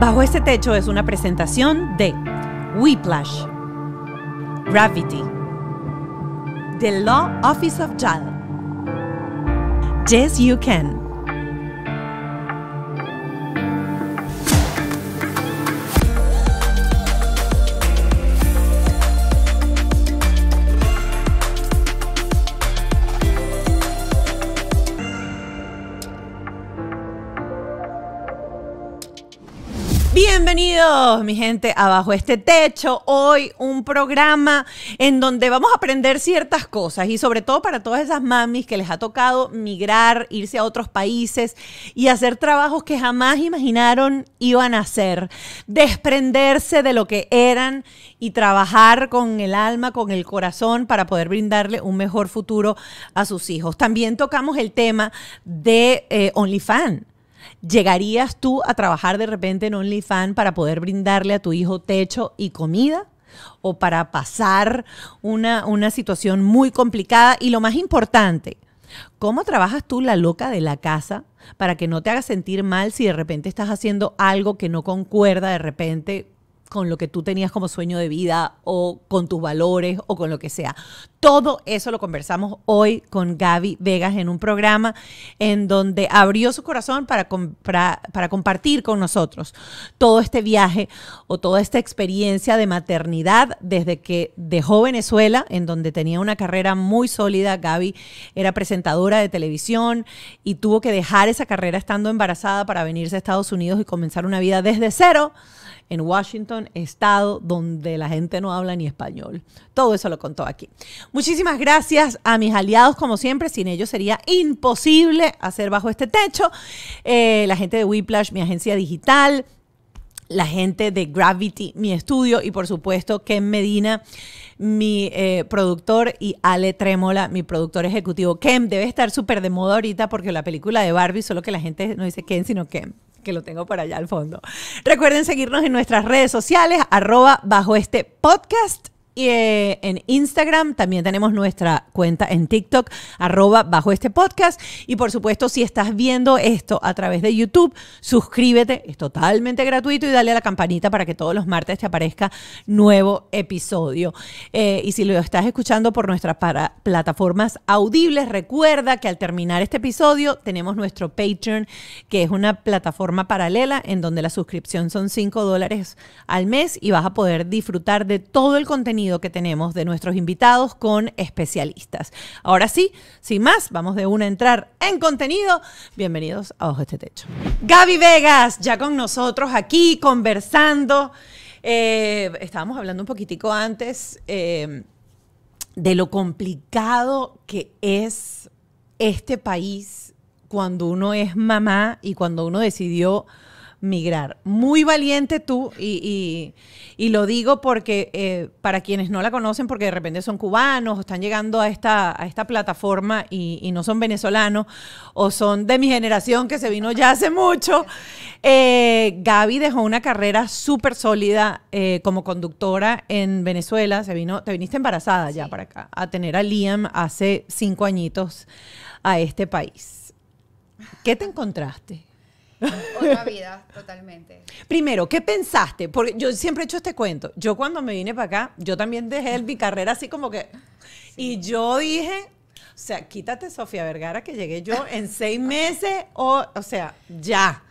Bajo este techo es una presentación de Whiplash, Gravity, The Law Office of Jal, Yes You Can. mi gente, abajo este techo. Hoy un programa en donde vamos a aprender ciertas cosas y sobre todo para todas esas mamis que les ha tocado migrar, irse a otros países y hacer trabajos que jamás imaginaron iban a hacer. Desprenderse de lo que eran y trabajar con el alma, con el corazón para poder brindarle un mejor futuro a sus hijos. También tocamos el tema de eh, OnlyFans ¿Llegarías tú a trabajar de repente en OnlyFans para poder brindarle a tu hijo techo y comida? o para pasar una, situación muy complicada. Y lo más importante, ¿Cómo trabajas tú la loca de la casa para que no te hagas sentir mal si de repente estás haciendo algo que no concuerda de repente con lo que tú tenías como sueño de vida o con tus valores o con lo que sea. Todo eso lo conversamos hoy con Gaby Vegas en un programa en donde abrió su corazón para, compartir con nosotros todo este viaje o toda esta experiencia de maternidad desde que dejó Venezuela, en donde tenía una carrera muy sólida. Gaby era presentadora de televisión y tuvo que dejar esa carrera estando embarazada para venirse a Estados Unidos y comenzar una vida desde cero en Washington, estado donde la gente no habla ni español. Todo eso lo contó aquí. Muchísimas gracias a mis aliados, como siempre. Sin ellos sería imposible hacer bajo este techo. Eh, la gente de Whiplash, mi agencia digital la gente de Gravity, mi estudio, y por supuesto Ken Medina, mi eh, productor, y Ale Trémola, mi productor ejecutivo. Ken debe estar súper de moda ahorita porque la película de Barbie, solo que la gente no dice Ken, sino Ken que lo tengo por allá al fondo. Recuerden seguirnos en nuestras redes sociales, arroba bajo este podcast eh, en Instagram. También tenemos nuestra cuenta en TikTok, arroba bajo este podcast. Y por supuesto, si estás viendo esto a través de YouTube, suscríbete, es totalmente gratuito y dale a la campanita para que todos los martes te aparezca nuevo episodio. Eh, y si lo estás escuchando por nuestras plataformas audibles, recuerda que al terminar este episodio tenemos nuestro Patreon, que es una plataforma paralela en donde la suscripción son 5 dólares al mes y vas a poder disfrutar de todo el contenido que tenemos de nuestros invitados con especialistas. Ahora sí, sin más, vamos de una a entrar en contenido. Bienvenidos a Ojo Este Techo. Gaby Vegas, ya con nosotros aquí conversando. Eh, estábamos hablando un poquitico antes eh, de lo complicado que es este país cuando uno es mamá y cuando uno decidió migrar. Muy valiente tú y, lo digo porque eh, para quienes no la conocen, porque de repente son cubanos o están llegando a esta, a esta plataforma y, no son venezolanos o son de mi generación que se vino ya hace mucho, eh, Gaby dejó una carrera súper sólida eh, como conductora en Venezuela. Se vino, te viniste embarazada ya para acá, a tener a Liam hace cinco añitos a este país. ¿Qué te encontraste? Otra vida, totalmente. Primero, ¿qué pensaste? Porque yo siempre he hecho este cuento. Yo cuando me vine para acá, yo también dejé mi carrera así como que... Y yo dije, o sea, quítate Sofía Vergara que llegué yo en seis meses o, o sea, ya.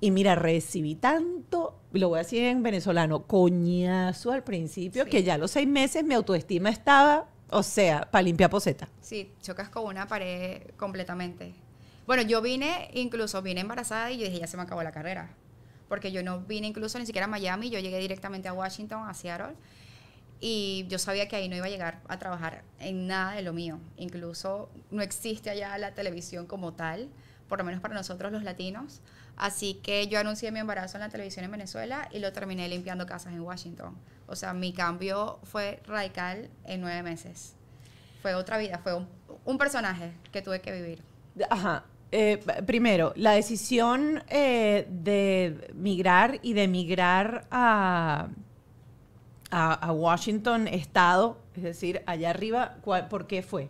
Y mira, recibí tanto, lo voy a decir en venezolano, coñazo al principio, que ya a los seis meses mi autoestima estaba, o sea, para limpiar poseta. Sí, chocas con una pared completamente. Bueno, yo vine, incluso vine embarazada y yo dije, ya se me acabó la carrera. Porque yo no vine incluso ni siquiera a Miami, yo llegué directamente a Washington, a Seattle. Y yo sabía que ahí no iba a llegar a trabajar en nada de lo mío. Incluso no existe allá la televisión como tal, por lo menos para nosotros los latinos. Así que yo anuncié mi embarazo en la televisión en Venezuela y lo terminé limpiando casas en Washington. O sea, mi cambio fue radical en nueve meses. Fue otra vida, fue un, personaje que tuve que vivir. Ajá. Eh, primero, la decisión eh, de migrar y de emigrar a, Washington Estado, es decir, allá arriba, ¿por qué fue?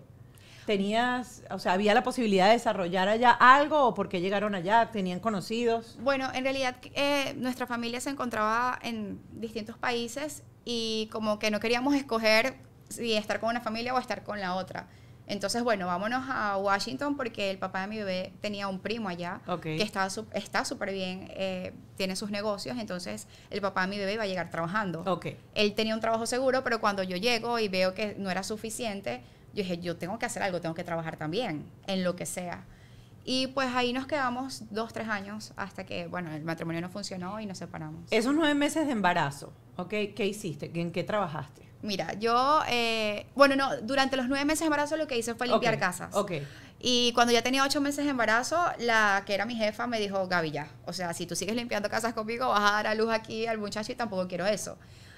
¿Tenías, o sea, había la posibilidad de desarrollar allá algo o por qué llegaron allá? ¿Tenían conocidos? Bueno, en realidad eh, nuestra familia se encontraba en distintos países y como que no queríamos escoger si estar con una familia o estar con la otra. Entonces, bueno, vámonos a Washington porque el papá de mi bebé tenía un primo allá que está súper bien, eh, tiene sus negocios, entonces el papá de mi bebé iba a llegar trabajando. Okay. Él tenía un trabajo seguro, pero cuando yo llego y veo que no era suficiente, yo dije, yo tengo que hacer algo, tengo que trabajar también, en lo que sea. Y pues ahí nos quedamos dos, tres años hasta que, bueno, el matrimonio no funcionó y nos separamos. Esos nueve meses de embarazo, ¿ok? ¿Qué hiciste? ¿En qué trabajaste? Mira, yo, eh, bueno, no, durante los nueve meses de embarazo lo que hice fue limpiar casas. Ok. Y cuando ya tenía ocho meses de embarazo, la que era mi jefa me dijo, Gaby, ya, o sea, si tú sigues limpiando casas conmigo, vas a dar a luz aquí al muchacho y tampoco quiero eso.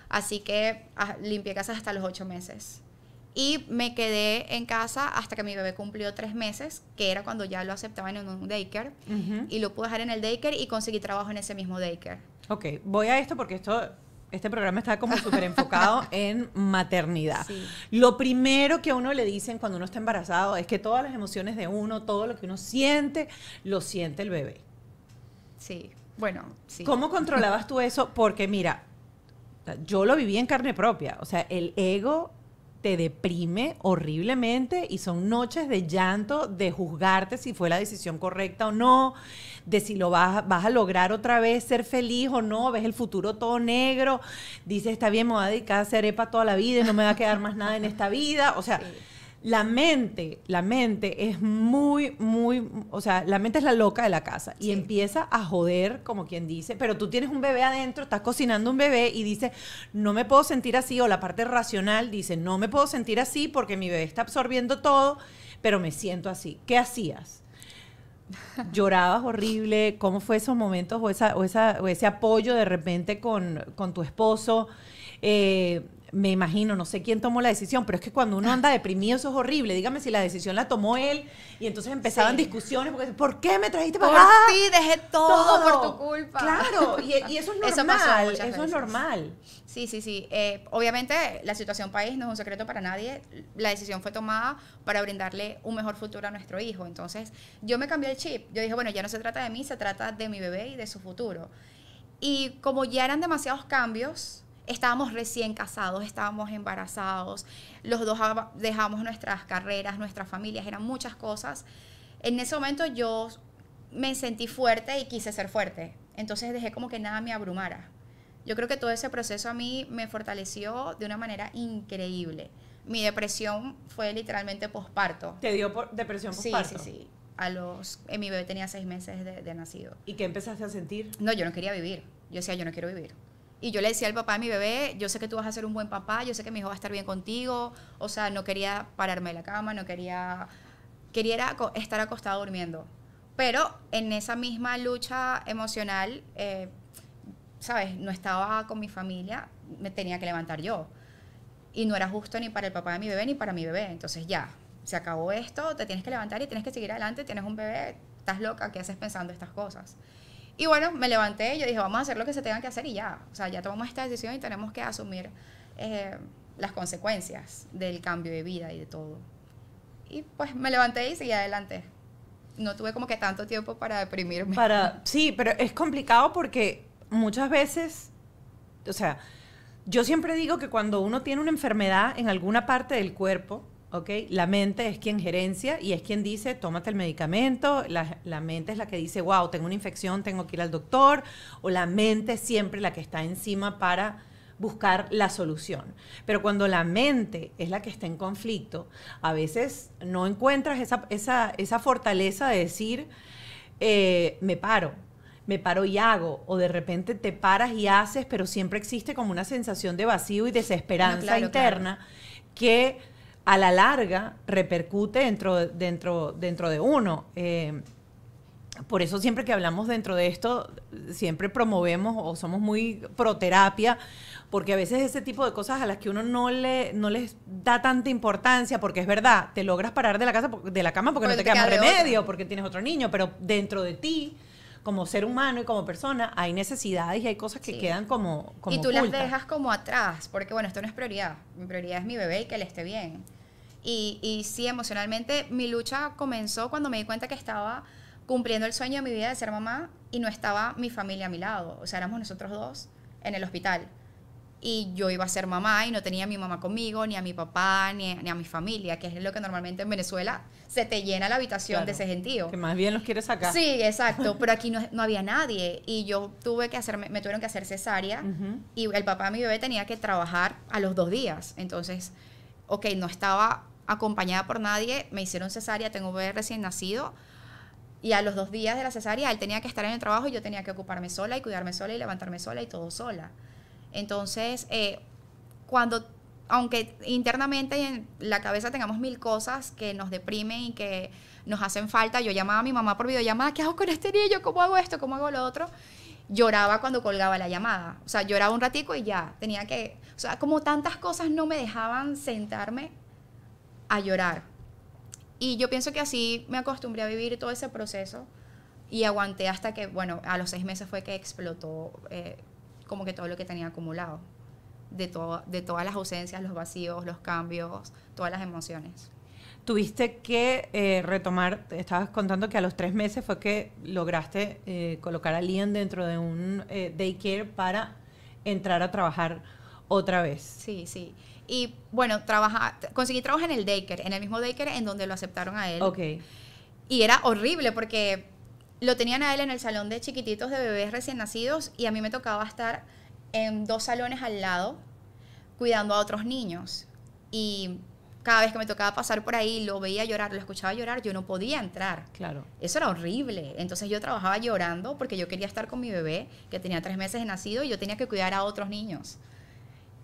Así que ah, limpié casas hasta los ocho meses. Y me quedé en casa hasta que mi bebé cumplió tres meses, que era cuando ya lo aceptaban en un daycare. Y lo pude dejar en el daycare y conseguí trabajo en ese mismo daycare. Ok, voy a esto porque esto este programa está como súper enfocado en maternidad. Lo primero que a uno le dicen cuando uno está embarazado es que todas las emociones de uno, todo lo que uno siente, lo siente el bebé. Sí, bueno, sí. ¿Cómo controlabas tú eso? Porque mira, yo lo viví en carne propia, o sea, el ego te deprime horriblemente y son noches de llanto, de juzgarte si fue la decisión correcta o no, de si lo vas, a lograr otra vez ser feliz o no, ves el futuro todo negro, dices, está bien, me voy a dedicar a toda la vida y no me va a quedar más nada en esta vida. O sea, la mente, la mente es muy, muy, o sea, la mente es la loca de la casa y empieza a joder, como quien dice, pero tú tienes un bebé adentro, estás cocinando un bebé y dice, no me puedo sentir así, o la parte racional dice, no me puedo sentir así porque mi bebé está absorbiendo todo, pero me siento así. ¿Qué hacías? ¿Llorabas horrible? ¿Cómo fue esos momentos o, esa, esa, ese apoyo de repente con, con tu esposo? Eh, me imagino, no sé quién tomó la decisión, pero es que cuando uno anda deprimido eso es horrible. Dígame si la decisión la tomó él y entonces empezaban discusiones porque ¿por qué me trajiste para acá? Sí, dejé todo, por tu culpa. Claro, y, eso es normal, eso, es normal. Sí, sí, sí. Eh, obviamente la situación país no es un secreto para nadie. La decisión fue tomada para brindarle un mejor futuro a nuestro hijo. Entonces yo me cambié el chip. Yo dije, bueno, ya no se trata de mí, se trata de mi bebé y de su futuro. Y como ya eran demasiados cambios, estábamos recién casados, estábamos embarazados, los dos dejamos nuestras carreras, nuestras familias, eran muchas cosas. En ese momento yo me sentí fuerte y quise ser fuerte, entonces dejé como que nada me abrumara. Yo creo que todo ese proceso a mí me fortaleció de una manera increíble. Mi depresión fue literalmente posparto. ¿Te dio depresión posparto? Sí, sí, sí. A los, mi bebé tenía seis meses de, de nacido. ¿Y qué empezaste a sentir? No, yo no quería vivir. Yo decía, yo no quiero vivir. Y yo le decía al papá de mi bebé, yo sé que tú vas a ser un buen papá, yo sé que mi hijo va a estar bien contigo. O sea, no quería pararme en la cama, no quería... Quería estar acostado durmiendo. Pero en esa misma lucha emocional, eh, ¿sabes? No estaba con mi familia, me tenía que levantar yo. Y no era justo ni para el papá de mi bebé ni para mi bebé. Entonces ya, se acabó esto, te tienes que levantar y tienes que seguir adelante, tienes un bebé, estás loca, ¿qué haces pensando estas cosas? Y bueno, me levanté, yo dije, vamos a hacer lo que se tenga que hacer y ya. O sea, ya tomamos esta decisión y tenemos que asumir eh, las consecuencias del cambio de vida y de todo. Y pues me levanté y seguí adelante. No tuve como que tanto tiempo para deprimirme. Para, sí, pero es complicado porque muchas veces, o sea, yo siempre digo que cuando uno tiene una enfermedad en alguna parte del cuerpo, Okay, La mente es quien gerencia y es quien dice, tómate el medicamento, la, mente es la que dice, wow, tengo una infección, tengo que ir al doctor, o la mente es siempre la que está encima para buscar la solución. Pero cuando la mente es la que está en conflicto, a veces no encuentras esa, fortaleza de decir, eh, me paro, me paro y hago, o de repente te paras y haces, pero siempre existe como una sensación de vacío y desesperanza ah, interna que a la larga repercute dentro, dentro, dentro de uno. Eh, por eso siempre que hablamos dentro de esto, siempre promovemos o somos muy pro terapia, porque a veces ese tipo de cosas a las que uno no le no les da tanta importancia, porque es verdad, te logras parar de la casa de la cama porque, no te, queda, remedio, porque tienes otro niño, pero dentro de ti como ser humano y como persona, hay necesidades y hay cosas que quedan como, Y tú las dejas como atrás, porque bueno, esto no es prioridad. Mi prioridad es mi bebé y que le esté bien. Y, sí, emocionalmente mi lucha comenzó cuando me di cuenta que estaba cumpliendo el sueño de mi vida de ser mamá y no estaba mi familia a mi lado. O sea, éramos nosotros dos en el hospital. Y yo iba a ser mamá y no tenía a mi mamá conmigo, ni a mi papá, ni a, ni a mi familia, que es lo que normalmente en Venezuela se te llena la habitación de ese gentío. Que más bien los quieres sacar. Sí, exacto, pero aquí no, había nadie y yo tuve que hacerme, me tuvieron que hacer cesárea y el papá de mi bebé tenía que trabajar a los dos días. Entonces, ok, no estaba acompañada por nadie, me hicieron cesárea, tengo un bebé recién nacido. Y a los dos días de la cesárea, él tenía que estar en el trabajo y yo tenía que ocuparme sola y cuidarme sola y levantarme sola y todo sola. Entonces, eh, cuando, aunque internamente en la cabeza tengamos mil cosas que nos deprimen y que nos hacen falta, yo llamaba a mi mamá por videollamada, ¿qué hago con este niño? ¿Cómo hago esto? ¿Cómo hago lo otro? Lloraba cuando colgaba la llamada. O sea, lloraba un ratico y ya, tenía que... O sea, como tantas cosas no me dejaban sentarme a llorar. Y yo pienso que así me acostumbré a vivir todo ese proceso y aguanté hasta que, bueno, a los seis meses fue que explotó eh, como que todo lo que tenía acumulado, de, de todas las ausencias, los vacíos, los cambios, todas las emociones. Tuviste que eh, retomar, estabas contando que a los tres meses fue que lograste eh, colocar a Lian dentro de un daycare para entrar a trabajar otra vez. Sí, sí. Y bueno, trabaja, conseguí trabajo en el Daker, en el mismo Daker en donde lo aceptaron a él. Ok. Y era horrible porque lo tenían a él en el salón de chiquititos de bebés recién nacidos y a mí me tocaba estar en dos salones al lado cuidando a otros niños. Y cada vez que me tocaba pasar por ahí, lo veía llorar, lo escuchaba llorar, yo no podía entrar. Claro. Eso era horrible. Entonces yo trabajaba llorando porque yo quería estar con mi bebé, que tenía tres meses de nacido, y yo tenía que cuidar a otros niños.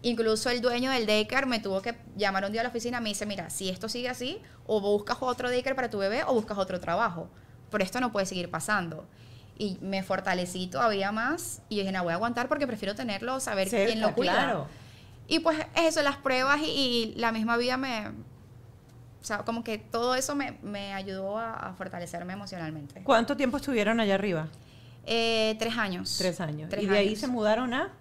Incluso el dueño del daycare me tuvo que llamar un día a la oficina y me dice, mira, si esto sigue así, o buscas otro daycare para tu bebé o buscas otro trabajo. Pero esto no puede seguir pasando. Y me fortalecí todavía más y dije, no, voy a aguantar porque prefiero tenerlo, saber quién lo cuida. Claro. Y pues eso, las pruebas y, la misma vida me... O sea, como que todo eso me, ayudó a, fortalecerme emocionalmente. ¿Cuánto tiempo estuvieron allá arriba? Eh, tres años. Tres años. y de ahí se mudaron a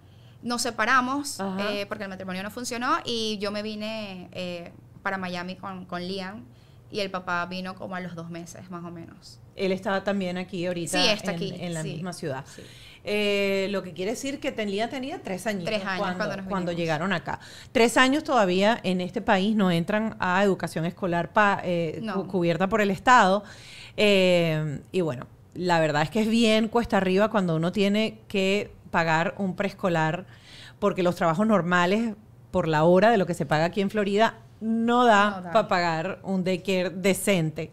nos separamos eh, porque el matrimonio no funcionó y yo me vine eh, para Miami con, con Liam y el papá vino como a los dos meses más o menos. Él estaba también aquí ahorita está en, aquí, en la misma ciudad. Eh, lo que quiere decir que tenía, tenía tres años tres años cuando, cuando, llegaron acá. Tres años todavía en este país no entran a educación escolar pa, cubierta por el Estado. y bueno, la verdad es que es bien cuesta arriba cuando uno tiene que pagar un preescolar porque los trabajos normales por la hora de lo que se paga aquí en Florida no da, para pagar un daycare decente.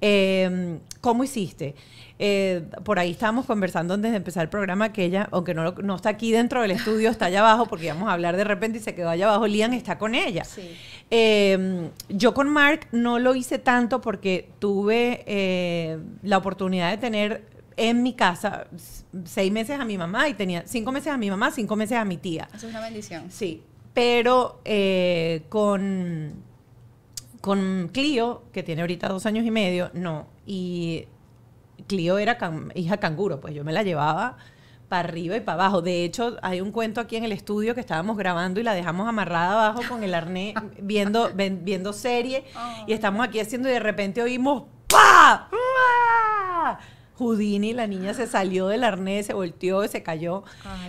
Em, ¿Cómo hiciste? Eh, por ahí estábamos conversando desde empezar el programa que ella, aunque no, no está aquí dentro del estudio, está allá abajo, porque íbamos a hablar de repente y se quedó allá abajo, Lian está con ella. Em, yo con Mark no lo hice tanto porque tuve eh, la oportunidad de tener en mi casa seis meses a mi mamá y tenía cinco meses a mi mamá, cinco meses a mi tía. es una bendición. Sí, pero eh, con, con Clio, que tiene ahorita dos años y medio, no. Y Clio era hija canguro, pues yo me la llevaba para arriba y para abajo. De hecho, hay un cuento aquí en el estudio que estábamos grabando y la dejamos amarrada abajo con el arnés viendo, viendo serie oh. y estamos aquí haciendo y de repente oímos ¡Pah! ¡Pah! Houdini, la niña se salió del arnés, se volteó, y se cayó.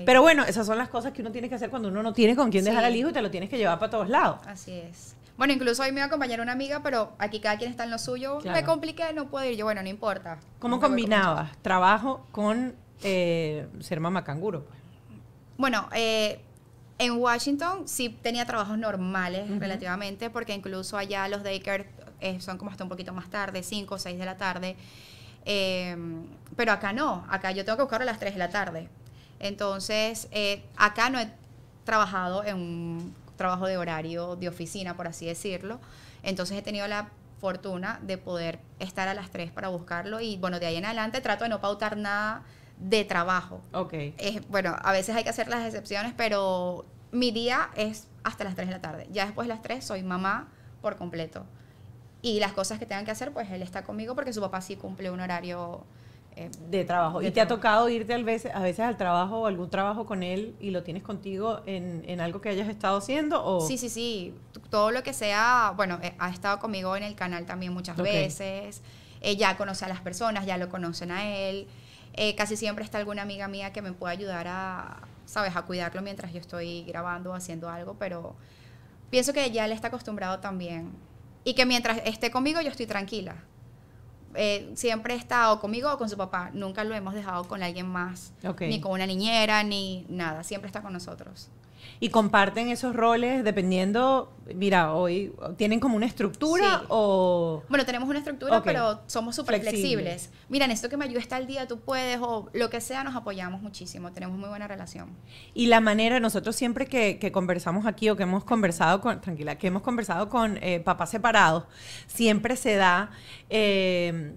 Pero bueno, esas son las cosas que uno tiene que hacer cuando uno no tiene con quién dejar al hijo y te lo tienes que llevar para todos lados. Así es. Bueno, incluso hoy me iba a acompañar una amiga, pero aquí cada quien está en lo suyo. Me compliqué, no puedo ir. Yo, bueno, no importa. ¿Cómo combinabas trabajo con eh, ser mamá canguro? Pues? Bueno, eh, en Washington sí tenía trabajos normales relativamente, porque incluso allá los daycare eh, son como hasta un poquito más tarde, 5 o 6 de la tarde. Em, pero acá no, acá yo tengo que buscar a las 3 de la tarde. Entonces, eh, acá no he trabajado en un trabajo de horario de oficina, por así decirlo. Entonces he tenido la fortuna de poder estar a las 3 para buscarlo y bueno, de ahí en adelante trato de no pautar nada de trabajo. Ok. bueno, a veces hay que hacer las excepciones, pero mi día es hasta las 3 de la tarde. Ya después de las 3 soy mamá por completo. Y las cosas que tengan que hacer, pues él está conmigo porque su papá sí cumple un horario eh, de trabajo. ¿Y te ha tocado irte a veces, a veces al trabajo o algún trabajo con él y lo tienes contigo en, en algo que hayas estado haciendo? O? Sí, sí, sí. Todo lo que sea, bueno, eh, ha estado conmigo en el canal también muchas veces. Eh, ya conoce a las personas, ya lo conocen a él. casi siempre está alguna amiga mía que me puede ayudar a, sabes, a cuidarlo mientras yo estoy grabando o haciendo algo, pero pienso que ya él está acostumbrado también y que mientras esté conmigo yo estoy tranquila. Eh, siempre he estado conmigo o con su papá. Nunca lo hemos dejado con alguien más. Ni con una niñera, ni nada. Siempre está con nosotros y comparten esos roles dependiendo, mira, hoy tienen como una estructura o... Bueno, tenemos una estructura, pero somos súper flexibles. Mira, esto que me ayuda está el día, tú puedes, o lo que sea, nos apoyamos muchísimo, tenemos muy buena relación. Y la manera, nosotros siempre que, conversamos aquí o que hemos conversado con, tranquila, que hemos conversado con eh, papás separados, siempre se da... Eh,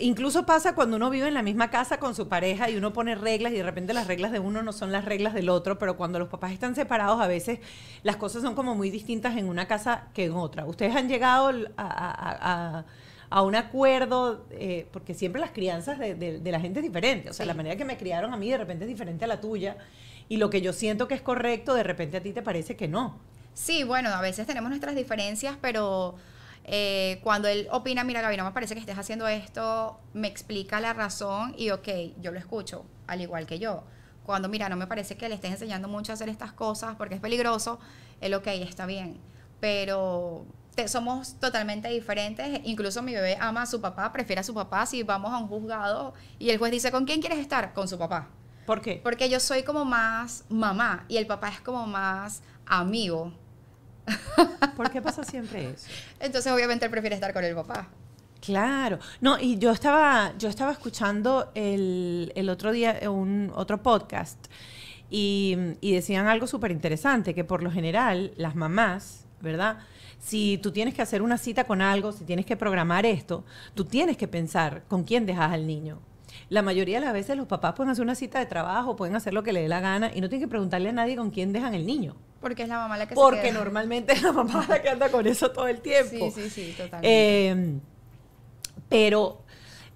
incluso pasa cuando uno vive en la misma casa con su pareja y uno pone reglas y de repente las reglas de uno no son las reglas del otro, pero cuando los papás están separados a veces las cosas son como muy distintas en una casa que en otra. Ustedes han llegado a, un acuerdo, eh, porque siempre las crianzas de, la gente es diferente, o sea, la manera que me criaron a mí de repente es diferente a la tuya y lo que yo siento que es correcto de repente a ti te parece que no. Sí, bueno, a veces tenemos nuestras diferencias, pero eh, cuando él opina, mira, Gaby, no me parece que estés haciendo esto, me explica la razón y ok, yo lo escucho, al igual que yo. Cuando, mira, no me parece que le estés enseñando mucho a hacer estas cosas porque es peligroso, él ok, está bien. Pero somos totalmente diferentes. Incluso mi bebé ama a su papá, prefiere a su papá. Si vamos a un juzgado y el juez dice, ¿con quién quieres estar? Con su papá. ¿Por qué? Porque yo soy como más mamá y el papá es como más amigo. ¿Por qué pasa siempre eso? Entonces, obviamente, él prefiere estar con el papá. Claro. No, y yo estaba, yo estaba escuchando el, otro día eh, un otro podcast y, y decían algo súper interesante, que por lo general las mamás, ¿verdad? Si tú tienes que hacer una cita con algo, si tienes que programar esto, tú tienes que pensar con quién dejas al niño la mayoría de las veces los papás pueden hacer una cita de trabajo, pueden hacer lo que le dé la gana y no tienen que preguntarle a nadie con quién dejan el niño. Porque es la mamá la que Porque se normalmente es la mamá la que anda con eso todo el tiempo. Sí, sí, sí, totalmente. Em, pero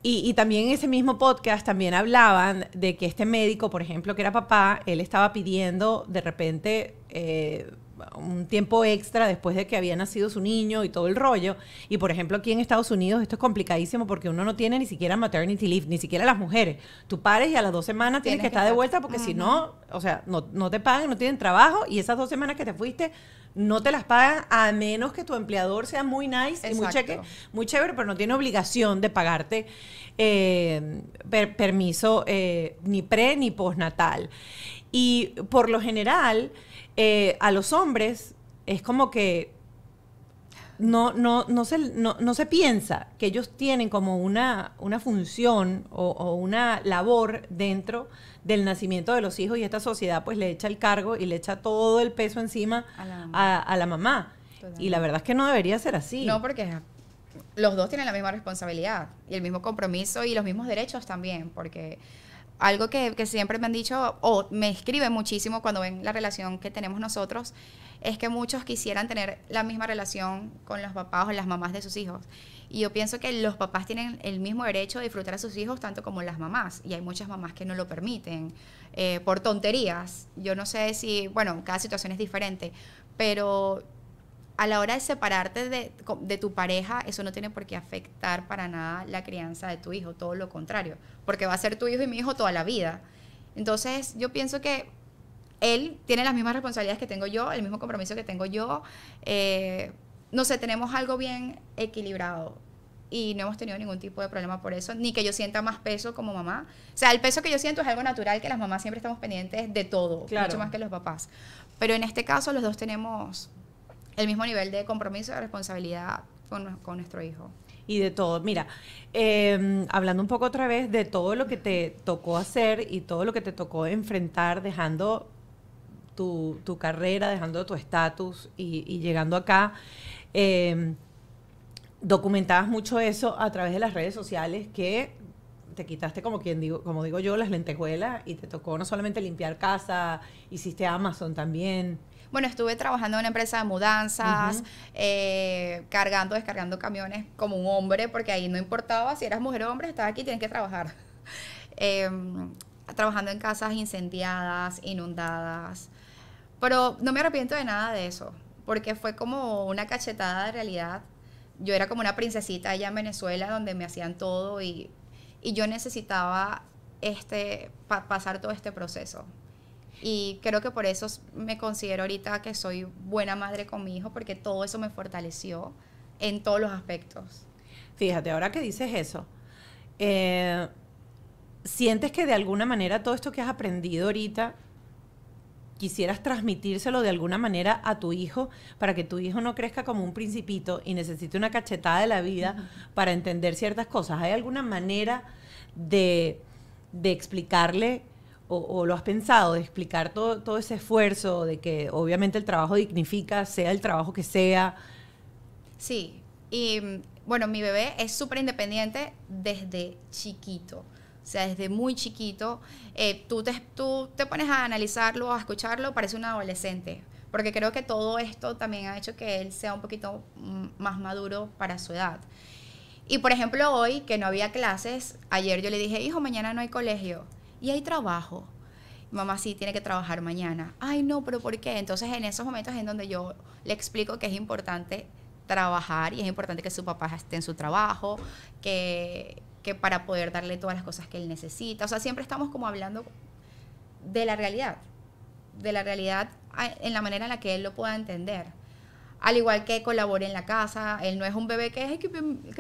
y, también en ese mismo podcast también hablaban de que este médico, por ejemplo, que era papá, él estaba pidiendo de repente eh, un tiempo extra después de que había nacido su niño y todo el rollo. Y por ejemplo, aquí en Estados Unidos esto es complicadísimo porque uno no tiene ni siquiera maternity leave, ni siquiera las mujeres. Tú pares y a las dos semanas tienes, que, estar de vuelta porque si no, o sea, no, te pagan, no tienen trabajo y esas dos semanas que te fuiste no te las pagan a menos que tu empleador sea muy nice y muy, cheque, muy chévere, pero no tiene obligación de pagarte eh, permiso eh, ni pre ni postnatal. Y por lo general, eh, a los hombres es como que no, no, se, piensa que ellos tienen como una, una función o, una labor dentro del nacimiento de los hijos y esta sociedad pues le echa el cargo y le echa todo el peso encima a a la mamá. Y la verdad es que no debería ser así. No, porque los dos tienen la misma responsabilidad y el mismo compromiso y los mismos derechos también, porque algo que, siempre me han dicho, o me escribe muchísimo cuando ven la relación que tenemos nosotros, es que muchos quisieran tener la misma relación con los papás o las mamás de sus hijos. Y yo pienso que los papás tienen el mismo derecho de disfrutar a sus hijos tanto como las mamás. Y hay muchas mamás que no lo permiten eh, por tonterías. Yo no sé si, bueno, cada situación es diferente, pero a la hora de separarte de, tu pareja, eso no tiene por qué afectar para nada la crianza de tu hijo, todo lo contrario, porque va a ser tu hijo y mi hijo toda la vida. Entonces, yo pienso que él tiene las mismas responsabilidades que tengo yo, el mismo compromiso que tengo yo. Eh, no sé, tenemos algo bien equilibrado y no hemos tenido ningún tipo de problema por eso, ni que yo sienta más peso como mamá. O sea, el peso que yo siento es algo natural que las mamás siempre estamos pendientes de todo, mucho más que los papás. Pero en este caso los dos tenemos el mismo nivel de compromiso y responsabilidad con, nuestro hijo y de todo. Mira, em, hablando un poco otra vez de todo lo que te tocó hacer y todo lo que te tocó enfrentar dejando tu, carrera, dejando tu estatus y, llegando acá, em, documentabas mucho eso a través de las redes sociales que te quitaste como quien digo, como digo yo, las lentejuelas y te tocó no solamente limpiar casa, hiciste Amazon también. Bueno, estuve trabajando en una empresa de mudanzas, eh, cargando, descargando camiones como un hombre, porque ahí no importaba si eras mujer o hombre, estabas aquí, tienes que trabajar. Em, trabajando en casas incendiadas, inundadas. Pero no me arrepiento de nada de eso, porque fue como una cachetada de realidad. Yo era como una princesita allá en Venezuela donde me hacían todo y, yo necesitaba este, pasar todo este proceso y creo que por eso me considero ahorita que soy buena madre con mi hijo, porque todo eso me fortaleció en todos los aspectos. Fíjate, ahora que dices eso, eh, ¿sientes que de alguna manera todo esto que has aprendido ahorita quisieras transmitírselo de alguna manera a tu hijo para que tu hijo no crezca como un principito y necesite una cachetada de la vida para entender ciertas cosas. ¿Hay alguna manera de, de explicarle o, lo has pensado de explicar todo, ese esfuerzo de que obviamente el trabajo dignifica, sea el trabajo que sea? Sí, y mm, bueno, mi bebé es súper independiente desde chiquito. O sea, desde muy chiquito, eh, tú, te, tú te pones a analizarlo, a escucharlo, parece un adolescente. Porque creo que todo esto también ha hecho que él sea un poquito mm, más maduro para su edad. Y por ejemplo, hoy que no había clases, ayer yo le dije, hijo, mañana no hay colegio y hay trabajo. Mamá sí tiene que trabajar mañana. Ay, no, pero ¿por qué? Entonces en esos momentos es en donde yo le explico que es importante trabajar y es importante que su papá esté en su trabajo, que, para poder darle todas las cosas que él necesita. O sea, siempre estamos como hablando de la realidad, de la realidad ah, en la manera en la que él lo pueda entender. Al igual que colabore en la casa, él no es un bebé que es...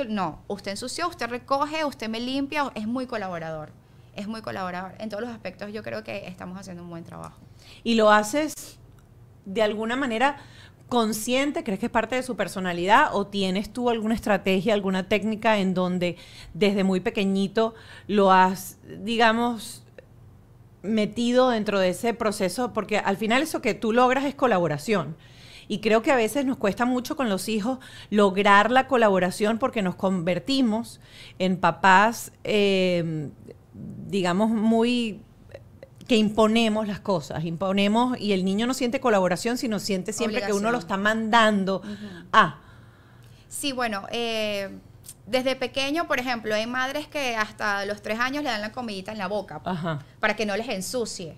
no, usted ensució, usted recoge, usted me limpia, es muy colaborador es muy colaborador. En todos los aspectos yo creo que estamos haciendo un buen trabajo. ¿Y lo haces de alguna manera consciente? ¿Crees que es parte de su personalidad? ¿O tienes tú alguna estrategia, alguna técnica en donde desde muy pequeñito lo has, digamos, metido dentro de ese proceso? Porque al final eso que tú logras es colaboración. Y creo que a veces nos cuesta mucho con los hijos lograr la colaboración porque nos convertimos en papás eh, digamos, muy que imponemos las cosas, imponemos y el niño no siente colaboración, sino siente siempre que uno lo está mandando a... Sí, bueno, eh, desde pequeño, por ejemplo, hay madres que hasta los tres años le dan la comidita en la boca para que no les ensucie.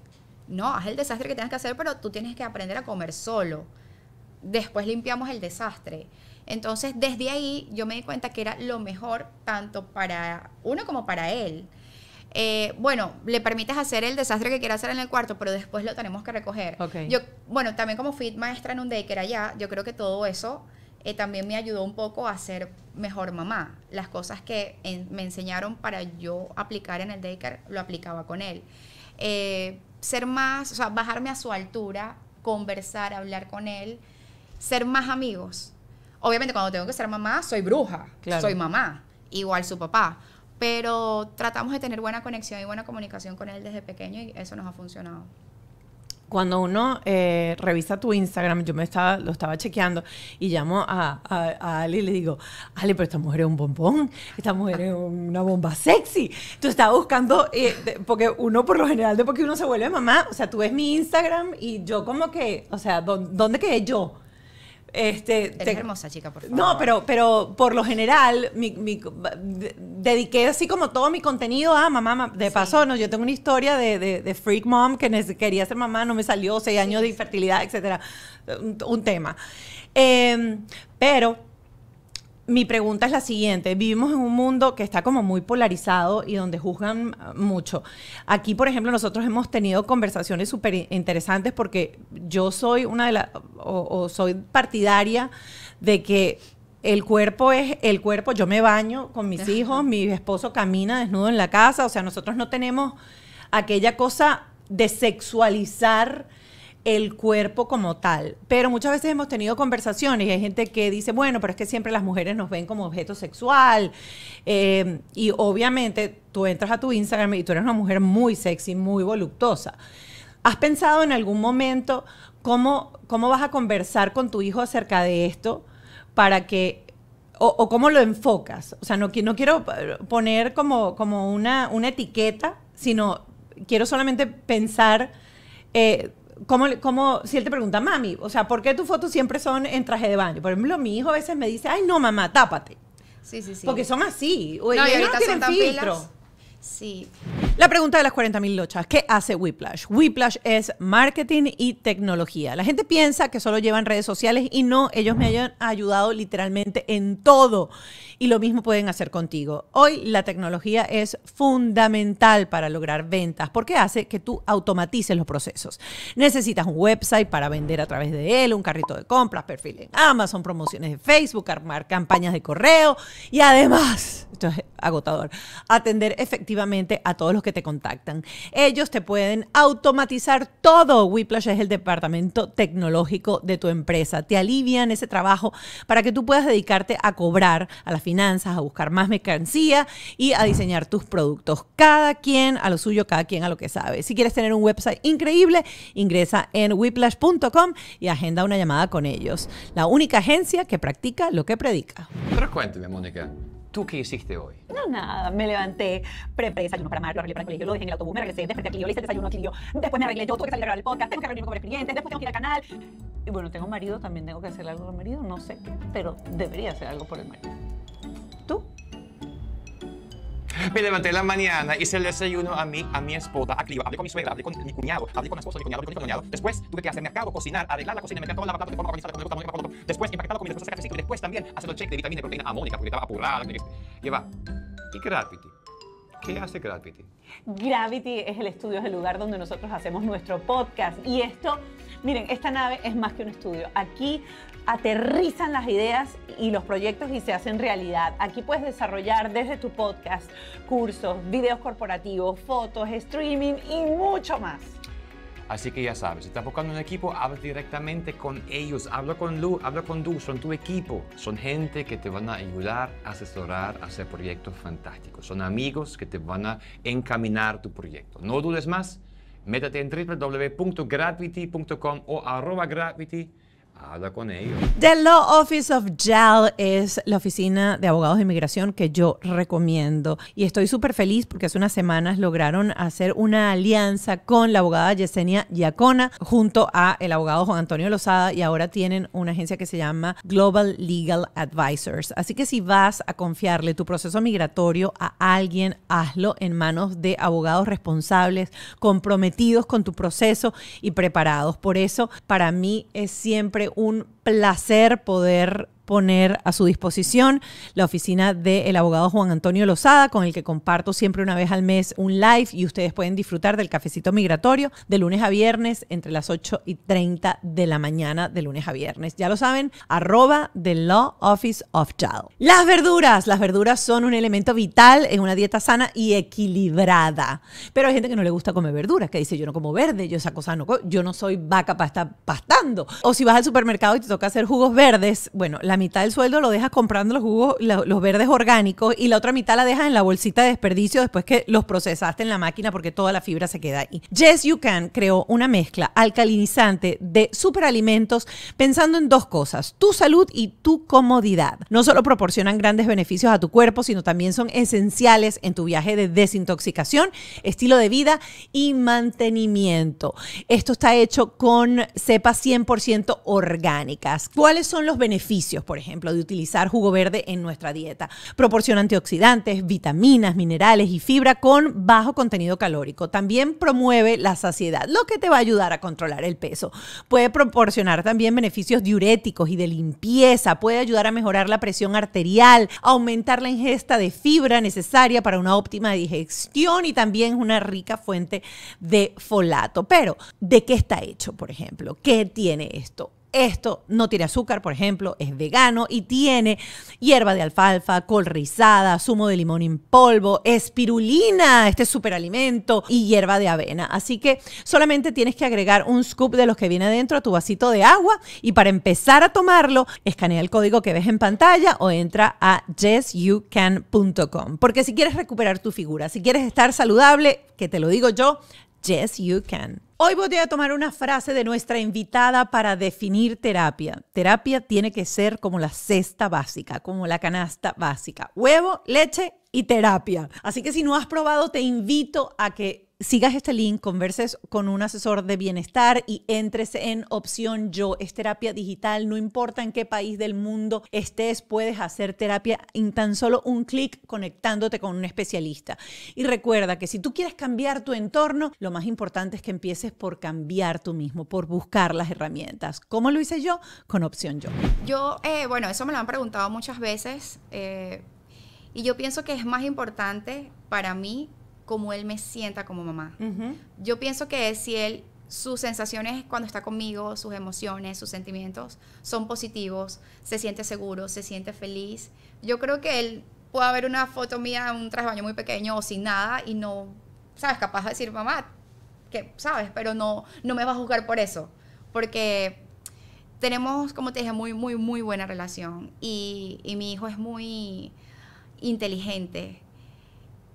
No, haz el desastre que tengas que hacer, pero tú tienes que aprender a comer solo. Después limpiamos el desastre. Entonces, desde ahí yo me di cuenta que era lo mejor tanto para uno como para él. Eh, bueno, le permites hacer el desastre que quiera hacer en el cuarto, pero después lo tenemos que recoger. Yo, bueno, también como fit maestra en un daycare allá, yo creo que todo eso eh, también me ayudó un poco a ser mejor mamá. Las cosas que me enseñaron para yo aplicar en el daycare, lo aplicaba con él. Eh, ser más, o sea, bajarme a su altura, conversar, hablar con él, ser más amigos. Obviamente cuando tengo que ser mamá, soy bruja, soy mamá, igual su papá pero tratamos de tener buena conexión y buena comunicación con él desde pequeño y eso nos ha funcionado. Cuando uno eh, revisa tu Instagram, yo me estaba, lo estaba chequeando y llamo a, a, y le digo, Ale, pero esta mujer es un bombón, esta mujer es una bomba sexy. Tú estás buscando, eh, porque uno por lo general, de porque uno se vuelve mamá, o sea, tú ves mi Instagram y yo como que, o sea, ¿dónde quedé yo? Este, hermosa, chica, por favor. No, pero, pero por lo general, dediqué así como todo mi contenido a mamá. De paso, no, yo tengo una historia de, freak mom que quería ser mamá, no me salió, seis años de infertilidad, etcétera. Un, tema. Em, pero mi pregunta es la siguiente. Vivimos en un mundo que está como muy polarizado y donde juzgan mucho. Aquí, por ejemplo, nosotros hemos tenido conversaciones súper interesantes porque yo soy una de las, o, soy partidaria de que el cuerpo es el cuerpo. Yo me baño con mis hijos, mi esposo camina desnudo en la casa. O sea, nosotros no tenemos aquella cosa de sexualizar el cuerpo como tal. Pero muchas veces hemos tenido conversaciones y hay gente que dice, bueno, pero es que siempre las mujeres nos ven como objeto sexual. Em, y obviamente tú entras a tu Instagram y tú eres una mujer muy sexy, muy voluptuosa. ¿Has pensado en algún momento cómo, cómo vas a conversar con tu hijo acerca de esto para que... O, cómo lo enfocas. O sea, no, no quiero poner como, como una, una etiqueta, sino quiero solamente pensar eh, ¿cómo, si él te pregunta, mami, o sea, ¿por qué tus fotos siempre son en traje de baño? Por ejemplo, mi hijo a veces me dice, ay, no, mamá, tápate. Sí, sí, sí. Porque son así. O no, y ahorita filtro. Sí. La pregunta de las 40.000 lochas, ¿qué hace Whiplash? Whiplash es marketing y tecnología. La gente piensa que solo llevan redes sociales y no, ellos me hayan ayudado literalmente en todo y lo mismo pueden hacer contigo. Hoy la tecnología es fundamental para lograr ventas porque hace que tú automatices los procesos. Necesitas un website para vender a través de él, un carrito de compras, perfil en Amazon, promociones de Facebook, armar campañas de correo y además, esto es agotador, atender efectivamente a todos los que te contactan. Ellos te pueden automatizar todo. Whiplash es el departamento tecnológico de tu empresa. Te alivian ese trabajo para que tú puedas dedicarte a cobrar, a las finanzas, a buscar más mercancía y a diseñar tus productos. Cada quien a lo suyo, cada quien a lo que sabe. Si quieres tener un website increíble, ingresa en whiplash.com y agenda una llamada con ellos. La única agencia que practica lo que predica. Pero cuénteme, Mónica, ¿Tú qué hiciste hoy? No, nada. Me levanté, preparé desayuno para Mario, lo arreglé para el colegio, lo dejé en el autobús, me regresé, desperté a Clio, le hice el desayuno a después me arreglé yo, tuve que salir a grabar el podcast, tengo que reunirme con los clientes, después tengo que ir al canal. Y bueno, tengo marido, también tengo que hacer algo por el marido, no sé pero debería hacer algo por el marido. Me levanté la mañana, hice el desayuno a mí, a mi esposa, activa. Hablé con mi suegra, hablé con mi cuñado, hablé con mi esposo, mi cuñado, con mi cuñado. Después tuve que hacer mercado, cocinar, arreglar la cocina, meter toda la batata de forma organizada, como me gusta, como Después empacar la comida, después sacar y después también hacer el check de vitamina y proteína a Mónica, porque estaba apurada. Lleva. Este. ¿Y Gravity? ¿Qué hace Gravity? Gravity es el estudio, es el lugar donde nosotros hacemos nuestro podcast. Y esto, miren, esta nave es más que un estudio. Aquí aterrizan las ideas y los proyectos y se hacen realidad. Aquí puedes desarrollar desde tu podcast, cursos, videos corporativos, fotos, streaming y mucho más. Así que ya sabes, si estás buscando un equipo, habla directamente con ellos, habla con Lu, habla con Du, son tu equipo, son gente que te van a ayudar, a asesorar, hacer proyectos fantásticos, son amigos que te van a encaminar tu proyecto. No dudes más, métete en www.gravity.com o arroba Habla con ellos. The Law Office of JAL es la oficina de abogados de inmigración que yo recomiendo. Y estoy súper feliz porque hace unas semanas lograron hacer una alianza con la abogada Yesenia Giacona junto a el abogado Juan Antonio Lozada y ahora tienen una agencia que se llama Global Legal Advisors. Así que si vas a confiarle tu proceso migratorio a alguien, hazlo en manos de abogados responsables, comprometidos con tu proceso y preparados. Por eso, para mí es siempre un placer poder poner a su disposición la oficina del abogado Juan Antonio Lozada, con el que comparto siempre una vez al mes un live y ustedes pueden disfrutar del cafecito migratorio de lunes a viernes entre las 8 y 30 de la mañana de lunes a viernes. Ya lo saben, arroba The Law Office of Child. Las verduras, las verduras son un elemento vital en una dieta sana y equilibrada. Pero hay gente que no le gusta comer verduras, que dice yo no como verde, yo esa cosa no, yo no soy vaca para estar pastando. O si vas al supermercado y te toca hacer jugos verdes, bueno, la la mitad del sueldo lo dejas comprando los jugos, los, verdes orgánicos, y la otra mitad la dejas en la bolsita de desperdicio después que los procesaste en la máquina porque toda la fibra se queda ahí. Yes You Can creó una mezcla alcalinizante de superalimentos pensando en dos cosas, tu salud y tu comodidad. No solo proporcionan grandes beneficios a tu cuerpo, sino también son esenciales en tu viaje de desintoxicación, estilo de vida y mantenimiento. Esto está hecho con cepas 100% orgánicas. ¿Cuáles son los beneficios? por ejemplo, de utilizar jugo verde en nuestra dieta. Proporciona antioxidantes, vitaminas, minerales y fibra con bajo contenido calórico. También promueve la saciedad, lo que te va a ayudar a controlar el peso. Puede proporcionar también beneficios diuréticos y de limpieza. Puede ayudar a mejorar la presión arterial, aumentar la ingesta de fibra necesaria para una óptima digestión y también es una rica fuente de folato. Pero, ¿de qué está hecho, por ejemplo? ¿Qué tiene esto? Esto no tiene azúcar, por ejemplo, es vegano y tiene hierba de alfalfa, col rizada, zumo de limón en polvo, espirulina, este superalimento, y hierba de avena. Así que solamente tienes que agregar un scoop de los que viene adentro a tu vasito de agua y para empezar a tomarlo, escanea el código que ves en pantalla o entra a yesyoucan.com. Porque si quieres recuperar tu figura, si quieres estar saludable, que te lo digo yo, yes Hoy voy a tomar una frase de nuestra invitada para definir terapia. Terapia tiene que ser como la cesta básica, como la canasta básica. Huevo, leche y terapia. Así que si no has probado, te invito a que sigas este link, converses con un asesor de bienestar y entres en opción yo. Es terapia digital, no importa en qué país del mundo estés, puedes hacer terapia en tan solo un clic conectándote con un especialista. Y recuerda que si tú quieres cambiar tu entorno, lo más importante es que empieces por cambiar tú mismo, por buscar las herramientas. ¿Cómo lo hice yo? Con opción yo. Yo, eh, bueno, eso me lo han preguntado muchas veces eh, y yo pienso que es más importante para mí como él me sienta como mamá. Yo pienso que si él, sus sensaciones cuando está conmigo, sus emociones, sus sentimientos son positivos, se siente seguro, se siente feliz, yo creo que él puede ver una foto mía en un trasbaño muy pequeño o sin nada y no, ¿sabes? Capaz de decir, mamá, que, ¿sabes? Pero no, no me va a juzgar por eso, porque tenemos, como te dije, muy, muy, muy buena relación y, y mi hijo es muy inteligente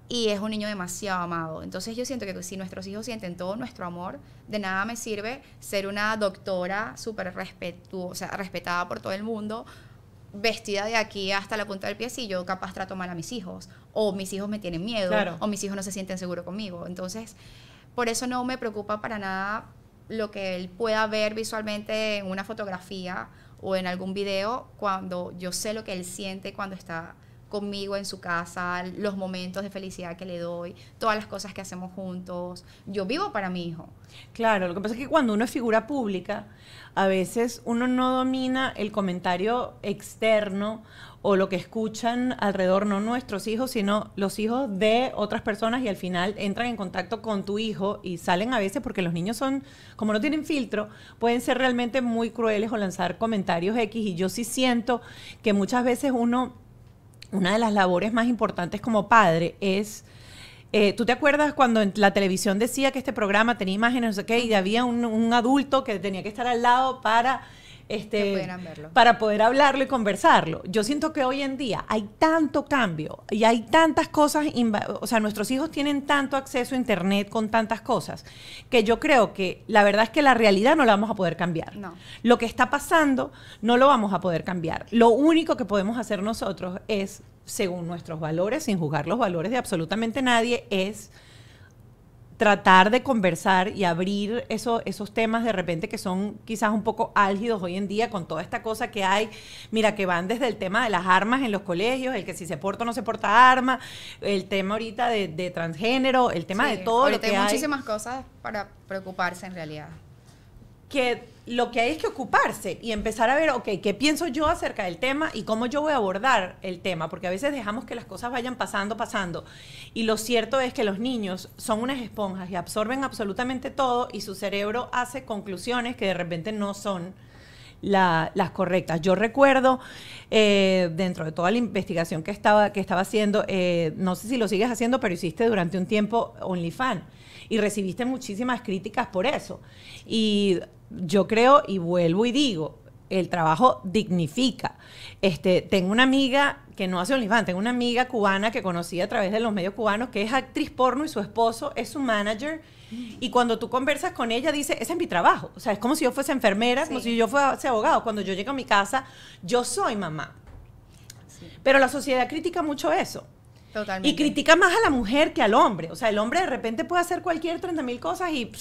y es un niño demasiado amado. Entonces yo siento que si nuestros hijos sienten todo nuestro amor, de nada me sirve ser una doctora súper respetuosa, respetada por todo el mundo, vestida de aquí hasta la punta del pie si yo capaz trato mal a mis hijos, o mis hijos me tienen miedo, o mis hijos no se sienten seguros conmigo. Entonces, por eso no me preocupa para nada lo que él pueda ver visualmente en una fotografía o en algún video cuando yo sé lo que él siente cuando está conmigo en su casa, los momentos de felicidad que le doy, todas las cosas que hacemos juntos. Yo vivo para mi hijo. Claro, lo que pasa es que cuando uno es figura pública, a veces uno no domina el comentario externo o lo que escuchan alrededor, no nuestros hijos, sino los hijos de otras personas y al final entran en contacto con tu hijo y salen a veces porque los niños son, como no tienen filtro, pueden ser realmente muy crueles o lanzar comentarios X y yo sí siento que muchas veces uno una de las labores más importantes como padre es... Eh, ¿Tú te acuerdas cuando en la televisión decía que este programa tenía imágenes, no qué, y había un adulto que tenía que estar al lado para este, para poder hablarlo y conversarlo. Yo siento que hoy en día hay tanto cambio y hay tantas cosas, o sea, nuestros hijos tienen tanto acceso a Internet con tantas cosas, que yo creo que la verdad es que la realidad no la vamos a poder cambiar. Lo que está pasando no lo vamos a poder cambiar. Lo único que podemos hacer nosotros es, según nuestros valores, sin juzgar los valores de absolutamente nadie, es tratar de conversar y abrir eso, esos temas de repente que son quizás un poco álgidos hoy en día con toda esta cosa que hay, mira, que van desde el tema de las armas en los colegios, el que si se porta o no se porta arma, el tema ahorita de, transgénero, el tema de todo lo que hay. hay muchísimas cosas para preocuparse en realidad. Que lo que hay es que ocuparse y empezar a ver, ok, ¿qué pienso yo acerca del tema y cómo yo voy a abordar el tema? Porque a veces dejamos que las cosas vayan pasando, pasando. Y lo cierto es que los niños son unas esponjas y absorben absolutamente todo y su cerebro hace conclusiones que de repente no son. las correctas. Yo recuerdo, eh, dentro de toda la investigación que estaba, que estaba haciendo, eh, no sé si lo sigues haciendo, pero hiciste durante un tiempo OnlyFans y recibiste muchísimas críticas por eso. Y yo creo y vuelvo y digo, el trabajo dignifica. Este, tengo una amiga que no hace OnlyFans, tengo una amiga cubana que conocí a través de los medios cubanos que es actriz porno y su esposo es su manager. Y cuando tú conversas con ella, dice, ese es mi trabajo. O sea, es como si yo fuese enfermera, como si yo fuese abogado. Cuando yo llego a mi casa, yo soy mamá. Pero la sociedad critica mucho eso. Totalmente. Y critica más a la mujer que al hombre. O sea, el hombre de repente puede hacer cualquier 30 mil cosas y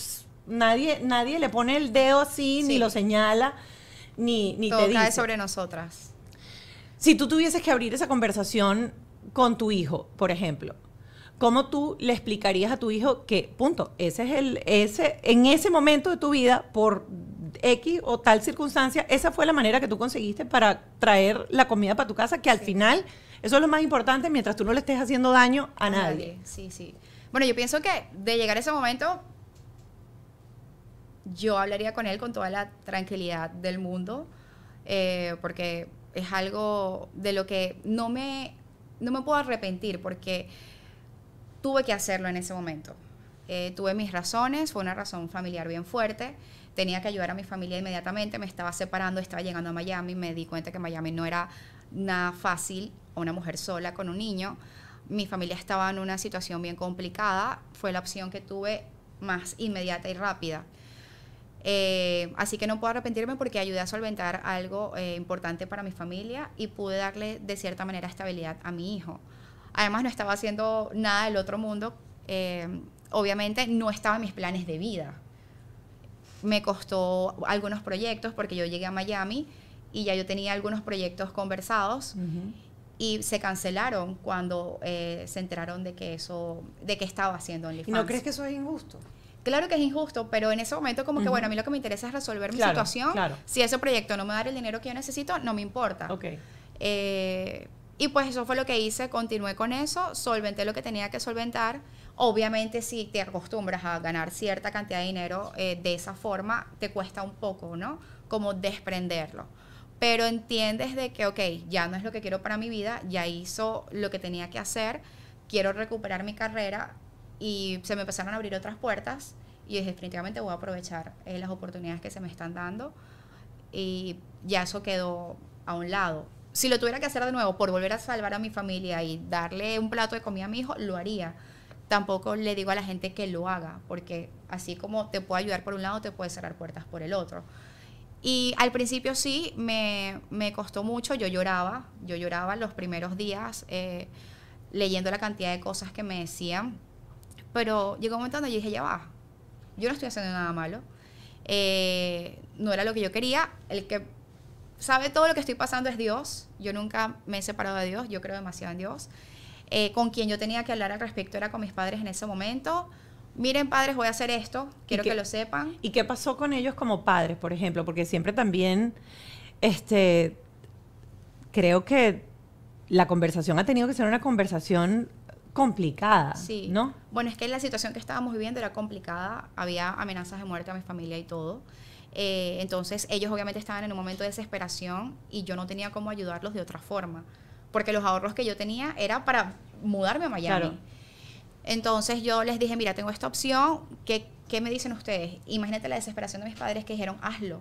nadie, nadie le pone el dedo así, ni lo señala, ni, ni te dice. cae sobre nosotras. Si tú tuvieses que abrir esa conversación con tu hijo, por ejemplo, ¿cómo tú le explicarías a tu hijo que, punto, ese es el, ese, en ese momento de tu vida, por X o tal circunstancia, esa fue la manera que tú conseguiste para traer la comida para tu casa, que al final, eso es lo más importante, mientras tú no le estés haciendo daño a, nadie. nadie. Sí, sí. Bueno, yo pienso que de llegar a ese momento, yo hablaría con él con toda la tranquilidad del mundo, eh, porque es algo de lo que no me, no me puedo arrepentir, porque tuve que hacerlo en ese momento. Eh, tuve mis razones, fue una razón familiar bien fuerte, tenía que ayudar a mi familia inmediatamente, me estaba separando, estaba llegando a Miami, me di cuenta que Miami no era nada fácil, una mujer sola con un niño, mi familia estaba en una situación bien complicada, fue la opción que tuve más inmediata y rápida. Eh, así que no puedo arrepentirme porque ayudé a solventar algo eh, importante para mi familia y pude darle de cierta manera estabilidad a mi hijo. Además no estaba haciendo nada del otro mundo. Eh, obviamente no estaba en mis planes de vida. Me costó algunos proyectos porque yo llegué a Miami y ya yo tenía algunos proyectos conversados. y se cancelaron cuando se enteraron de que eso, de que estaba haciendo OnlyFans. ¿Y no crees que eso es injusto? Claro que es injusto, pero en ese momento como que, bueno, a mí lo que me interesa es resolver mi situación. Si ese proyecto no me da el dinero que yo necesito, no me importa. Eh, y pues eso fue lo que hice, continué con eso, solventé lo que tenía que solventar. Obviamente si te acostumbras a ganar cierta cantidad de dinero eh, de esa forma, te cuesta un poco, ¿no? Como desprenderlo. Pero entiendes de que, ok, ya no es lo que quiero para mi vida, ya hizo lo que tenía que hacer, quiero recuperar mi carrera, y se me empezaron a abrir otras puertas y definitivamente voy a aprovechar eh, las oportunidades que se me están dando y ya eso quedó a un lado. Si lo tuviera que hacer de nuevo por volver a salvar a mi familia y darle un plato de comida a mi hijo, lo haría. Tampoco le digo a la gente que lo haga, porque así como te puede ayudar por un lado, te puede cerrar puertas por el otro. Y al principio sí, me, me costó mucho, yo lloraba, yo lloraba los primeros días eh, leyendo la cantidad de cosas que me decían pero llegó un momento donde yo dije, ya va, yo no estoy haciendo nada malo. Eh, no era lo que yo quería. El que sabe todo lo que estoy pasando es Dios. Yo nunca me he separado de Dios, yo creo demasiado en Dios. Eh, con quien yo tenía que hablar al respecto era con mis padres en ese momento. Miren, padres, voy a hacer esto, quiero que lo sepan. ¿Y qué pasó con ellos como padres, por ejemplo? Porque siempre también, este, creo que la conversación ha tenido que ser una conversación complicada, ¿no? Bueno, es que la situación que estábamos viviendo era complicada, había amenazas de muerte a mi familia y todo. Eh, entonces ellos obviamente estaban en un momento de desesperación y yo no tenía cómo ayudarlos de otra forma, porque los ahorros que yo tenía era para mudarme a Miami. Entonces yo les dije, mira, tengo esta opción, ¿qué me dicen ustedes? Imagínate la desesperación de mis padres que dijeron, hazlo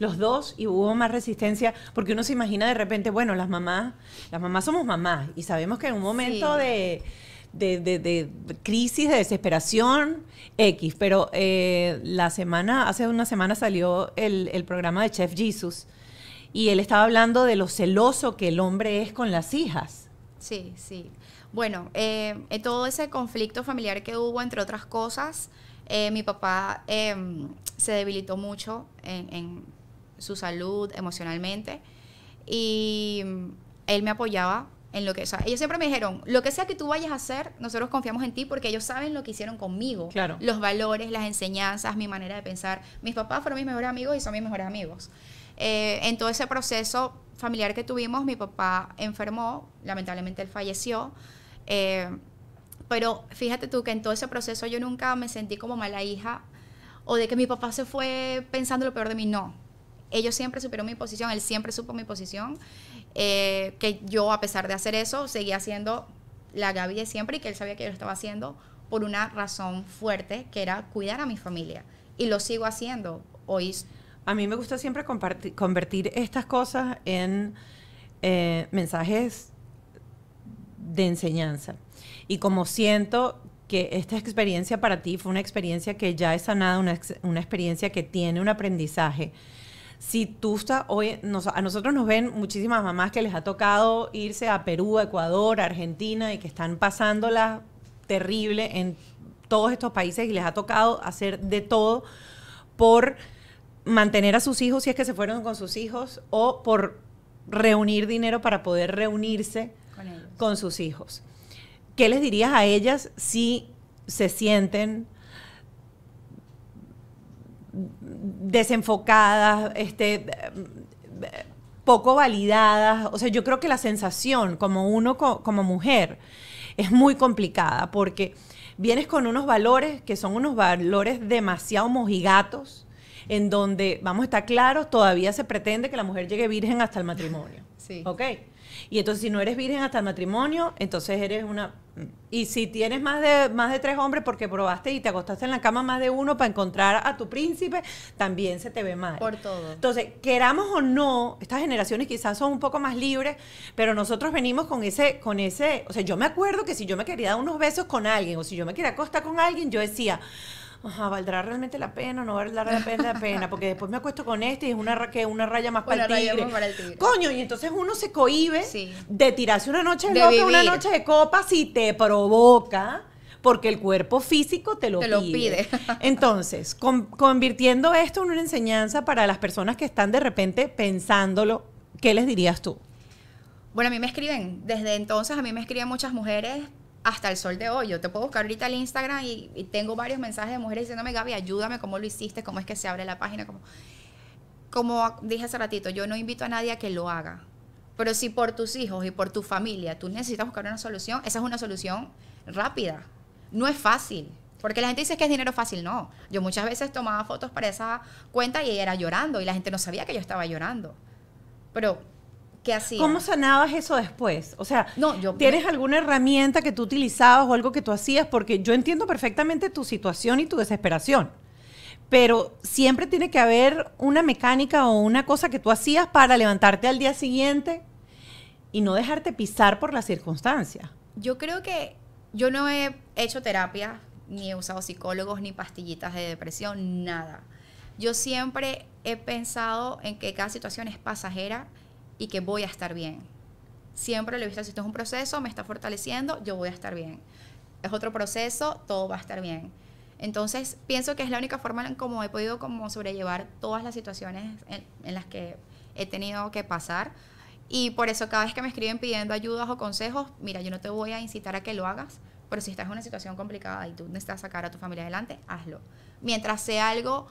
los dos y hubo más resistencia, porque uno se imagina de repente, bueno, las mamás, las mamás somos mamás y sabemos que en un momento de, crisis, de desesperación, X, pero eh, la semana, hace una semana salió el, programa de Chef Jesus y él estaba hablando de lo celoso que el hombre es con las hijas. Sí, sí. Bueno, eh, todo ese conflicto familiar que hubo, entre otras cosas, eh, mi papá em, se debilitó mucho en, su salud emocionalmente. Y él me apoyaba en lo que, sea, ellos siempre me dijeron, lo que sea que tú vayas a hacer, nosotros confiamos en ti porque ellos saben lo que hicieron conmigo, claro. los valores, las enseñanzas, mi manera de pensar. Mis papás fueron mis mejores amigos y son mis mejores amigos. Eh, en todo ese proceso familiar que tuvimos, mi papá enfermó, lamentablemente él falleció. Eh, pero fíjate tú que en todo ese proceso yo nunca me sentí como mala hija o de que mi papá se fue pensando lo peor de mí, no ellos siempre supieron mi posición, él siempre supo mi posición, eh, que yo a pesar de hacer eso, seguía haciendo la Gaby de siempre y que él sabía que yo lo estaba haciendo por una razón fuerte, que era cuidar a mi familia. Y lo sigo haciendo hoy. A mí me gusta siempre convertir estas cosas en eh, mensajes de enseñanza. Y como siento que esta experiencia para ti fue una experiencia que ya es sanada, una experiencia que tiene un aprendizaje, si tú hoy, a nosotros nos ven muchísimas mamás que les ha tocado irse a Perú, Ecuador, Argentina y que están pasándola terrible en todos estos países y les ha tocado hacer de todo por mantener a sus hijos si es que se fueron con sus hijos o por reunir dinero para poder reunirse con, con sus hijos. ¿Qué les dirías a ellas si se sienten desenfocadas, este, poco validadas. O sea, yo creo que la sensación como uno, como mujer, es muy complicada porque vienes con unos valores que son unos valores demasiado mojigatos, en donde, vamos a estar claros, todavía se pretende que la mujer llegue virgen hasta el matrimonio. Sí. ¿Ok? Y entonces si no eres virgen hasta el matrimonio, entonces eres una... Mm. Y si tienes más de, más de tres hombres porque probaste y te acostaste en la cama más de uno para encontrar a tu príncipe, también se te ve mal. Por todo. Entonces, queramos o no, estas generaciones quizás son un poco más libres, pero nosotros venimos con ese, con ese, o sea, yo me acuerdo que si yo me quería dar unos besos con alguien o si yo me quería acostar con alguien, yo decía, ajá, ¿valdrá realmente la pena o no valdrá la pena, la pena? Porque después me acuesto con este y es una, que una raya más para, el tigre. Coño, y entonces uno se cohíbe de tirarse una noche de loca, una noche de copas si te provoca porque el cuerpo físico te lo, pide. Entonces, convirtiendo esto en una enseñanza para las personas que están de repente pensándolo, ¿qué les dirías tú? Bueno, a mí me escriben, desde entonces a mí me escriben muchas mujeres hasta el sol de hoy. Yo te puedo buscar ahorita el Instagram y, tengo varios mensajes de mujeres diciéndome, Gaby, ayúdame, cómo lo hiciste, cómo es que se abre la página. Como dije hace ratito, yo no invito a nadie a que lo haga. Pero si por tus hijos y por tu familia tú necesitas buscar una solución, esa es una solución rápida. No es fácil. Porque la gente dice que es dinero fácil. No. Yo muchas veces tomaba fotos para esa cuenta y era llorando y la gente no sabía que yo estaba llorando. Pero ¿Cómo sanabas eso después? O sea, ¿tienes alguna herramienta que tú utilizabas o algo que tú hacías? Porque yo entiendo perfectamente tu situación y tu desesperación. Pero siempre tiene que haber una mecánica o una cosa que tú hacías para levantarte al día siguiente y no dejarte pisar por las circunstancias. Yo creo que yo no he hecho terapia, ni he usado psicólogos, ni pastillitas de depresión, nada. Yo siempre he pensado en que cada situación es pasajera y que voy a estar bien. Siempre lo he visto, si esto es un proceso, me está fortaleciendo, yo voy a estar bien. Es otro proceso, todo va a estar bien. Entonces, pienso que es la única forma en cómo he podido como sobrellevar todas las situaciones en, las que he tenido que pasar. Y por eso cada vez que me escriben pidiendo ayudas o consejos, mira, yo no te voy a incitar a que lo hagas, pero si estás en una situación complicada y tú necesitas sacar a tu familia adelante, hazlo. Mientras sea algo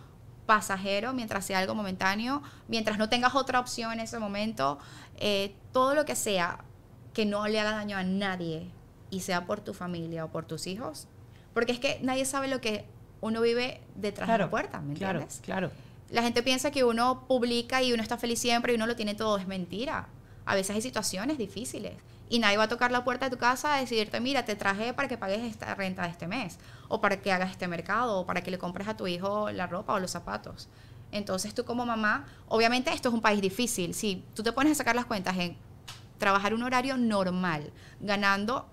pasajero, mientras sea algo momentáneo, mientras no tengas otra opción en ese momento, eh, todo lo que sea que no le haga daño a nadie y sea por tu familia o por tus hijos, porque es que nadie sabe lo que uno vive detrás de la puerta, ¿me entiendes? claro. La gente piensa que uno publica y uno está feliz siempre y uno lo tiene todo, es mentira. A veces hay situaciones difíciles y nadie va a tocar la puerta de tu casa a decirte, mira, te traje para que pagues esta renta de este mes o para que hagas este mercado, o para que le compres a tu hijo la ropa o los zapatos. Entonces tú como mamá, obviamente esto es un país difícil, si tú te pones a sacar las cuentas en trabajar un horario normal, ganando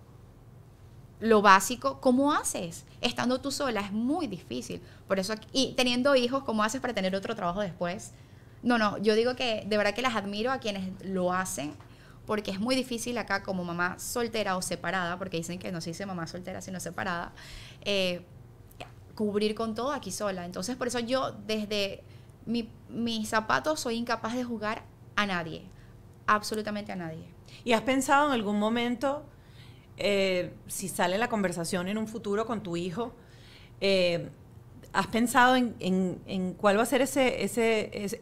lo básico, ¿cómo haces? Estando tú sola es muy difícil. Por eso, y teniendo hijos, ¿cómo haces para tener otro trabajo después? No, no, yo digo que de verdad que las admiro a quienes lo hacen porque es muy difícil acá como mamá soltera o separada, porque dicen que no se dice mamá soltera, sino separada, eh, cubrir con todo aquí sola. Entonces, por eso yo desde mis zapatos soy incapaz de jugar a nadie, absolutamente a nadie. ¿Y has pensado en algún momento, eh, si sale la conversación en un futuro con tu hijo, eh, has pensado en, cuál va a ser ese,